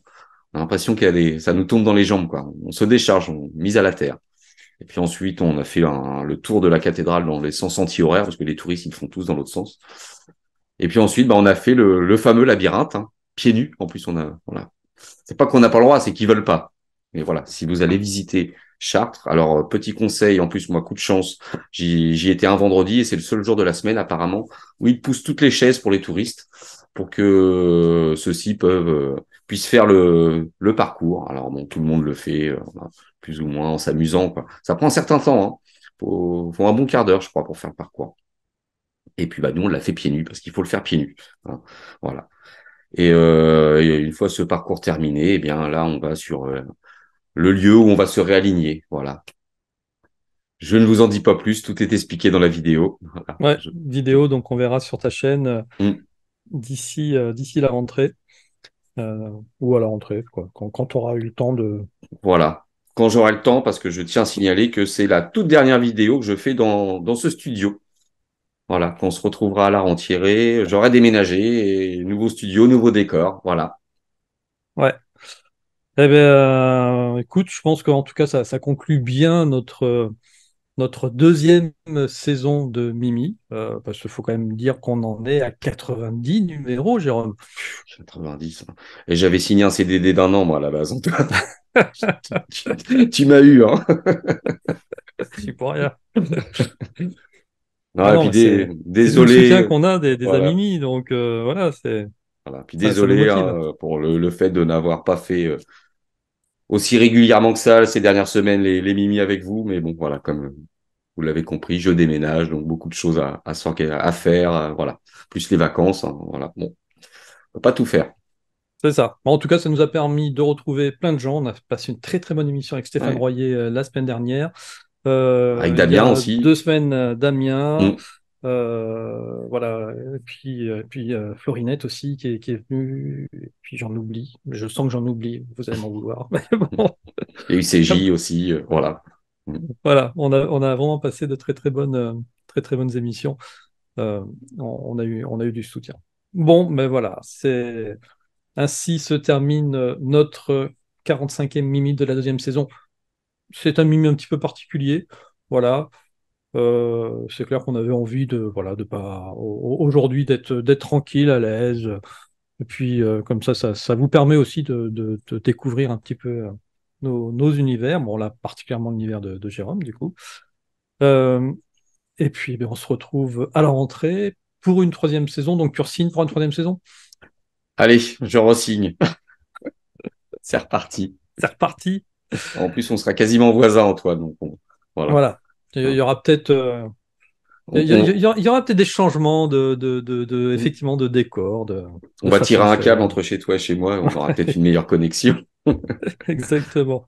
a l'impression que ça nous tombe dans les jambes, quoi. On se décharge, on mise à la terre. Et puis ensuite, on a fait le tour de la cathédrale dans les sens anti-horaires, parce que les touristes, ils font tous dans l'autre sens. Et puis ensuite, bah, on a fait le, fameux labyrinthe, hein, pieds nus. En plus, on a, voilà. C'est pas qu'on n'a pas le droit, c'est qu'ils veulent pas. Mais voilà, si vous allez visiter Chartres, alors euh, petit conseil, en plus moi coup de chance, j'y étais un vendredi et c'est le seul jour de la semaine apparemment où ils poussent toutes les chaises pour les touristes pour que euh, ceux-ci peuvent euh, puissent faire le, parcours. Alors bon, tout le monde le fait plus ou moins en s'amusant. Ça prend un certain temps, hein. faut, un bon quart d'heure je crois pour faire le parcours. Et puis bah nous on l'a fait pieds nus parce qu'il faut le faire pieds nus. Hein. Voilà. Et, une fois ce parcours terminé, eh bien là on va sur le lieu où on va se réaligner. Voilà. Je ne vous en dis pas plus, tout est expliqué dans la vidéo. Ouais, vidéo, donc on verra sur ta chaîne euh, mm. d'ici euh, d'ici la rentrée. Euh, ou à la rentrée, quoi, quand, quand tu auras eu le temps de. Voilà, quand j'aurai le temps, parce que je tiens à signaler que c'est la toute dernière vidéo que je fais dans, dans ce studio. Voilà, qu'on se retrouvera à la rentrée. J'aurai déménagé, et nouveau studio, nouveau décor. Voilà. Ouais, eh ben, euh, écoute, je pense qu'en tout cas, ça, conclut bien notre, deuxième saison de Mimi, euh, parce qu'il faut quand même dire qu'on en est à 90 numéros, Jérôme. 90. Hein. Et j'avais signé un CDD d'un an, moi, à la base, tu, m'as eu, hein. C'est pour rien. Ah puis désolé. C'est le qu'on a des, amis. donc euh, voilà, c'est. désolé hein, pour le, fait de n'avoir pas fait aussi régulièrement que ça ces dernières semaines les, mimi avec vous, mais bon voilà, comme vous l'avez compris, je déménage, donc beaucoup de choses à, à, faire, euh, voilà, plus les vacances, hein, voilà. Bon, on peut pas tout faire. C'est ça. En tout cas, ça nous a permis de retrouver plein de gens. On a passé une très très bonne émission avec Stéphane Royer euh, la semaine dernière. Euh, avec Damien aussi. Deux semaines, Damien. Mm. Euh, voilà, et puis, euh, puis euh, Florinette aussi qui est, venue, et puis j'en oublie, je sens que j'en oublie, vous allez m'en vouloir. Et UCJ aussi, voilà. Mm. Voilà, on a, on a vraiment passé de très très bonnes, très, très bonnes émissions. On, a eu, on a eu du soutien. Bon, mais ben voilà, c'est ainsi se termine notre 45e Mimi de la deuxième saison. C'est un Mimi un petit peu particulier, voilà. Euh, c'est clair qu'on avait envie de voilà de pas aujourd'hui d'être d'être tranquille à l'aise et puis euh, comme ça, ça, vous permet aussi de, découvrir un petit peu euh, nos, univers bon là particulièrement l'univers de, Jérôme du coup et puis ben, on se retrouve à la rentrée pour une troisième saison donc tu signes pour une troisième saison allez je resigne c'est reparti c'est reparti en plus on sera quasiment voisins Antoine donc voilà. Il y aura peut-être. Euh, il y, aura peut-être des changements de, de, effectivement de décor. on va tirer un câble entre chez toi et chez moi, on aura peut-être une meilleure connexion. Exactement.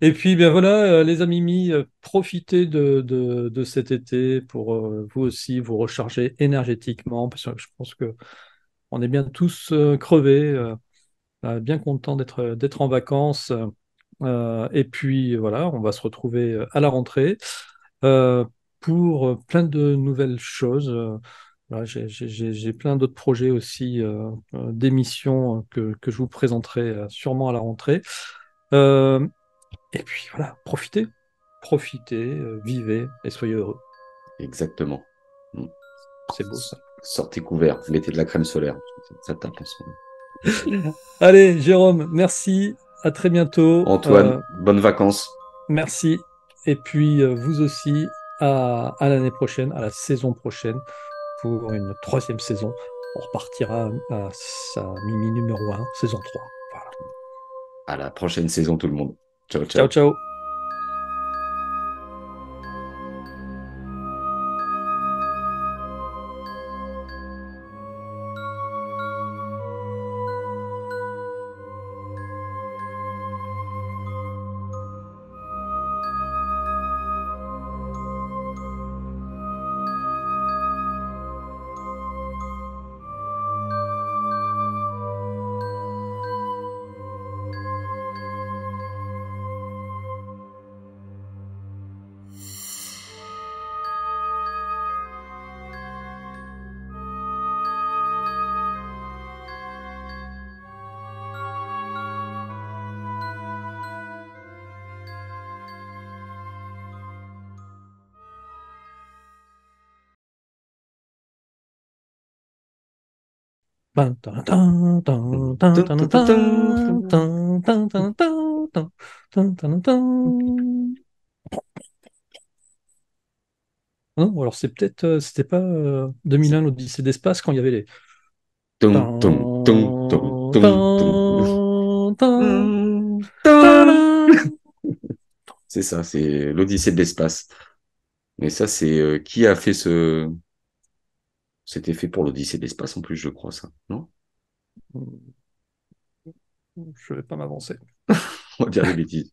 Et puis bien voilà, euh, les amis, mis euh, profitez de, cet été pour vous aussi vous recharger énergétiquement, parce que je pense que on est bien tous crevés, bien contents d'être en vacances. Euh, et puis voilà, on va se retrouver euh, à la rentrée euh, pour plein de nouvelles choses. J'ai plein d'autres projets aussi, d'émissions que, je vous présenterai sûrement à la rentrée. et puis voilà, profitez, profitez, vivez et soyez heureux. Exactement. Mmh. C'est beau ça. Sortez couverts, mettez de la crème solaire, ça, ça Allez, Jérôme, merci à très bientôt. Antoine, euh, bonnes vacances. Merci. Et puis euh, vous aussi, à, l'année prochaine, à la saison prochaine, pour une troisième saison. On repartira à sa mimi numéro 1, saison 3. Voilà. À la prochaine saison, tout le monde. Ciao, ciao. Ciao, ciao. Non, alors c'est peut-être, euh, c'était pas 2001 euh, l'Odyssée d'espace quand il y avait les. C'est ça, c'est l'Odyssée de l'espace. Mais ça, c'est euh, qui a fait ce, c'était fait pour l'Odyssée d'espace en plus, je crois, ça, non hmm. Je vais pas m'avancer. On va dire des bêtises.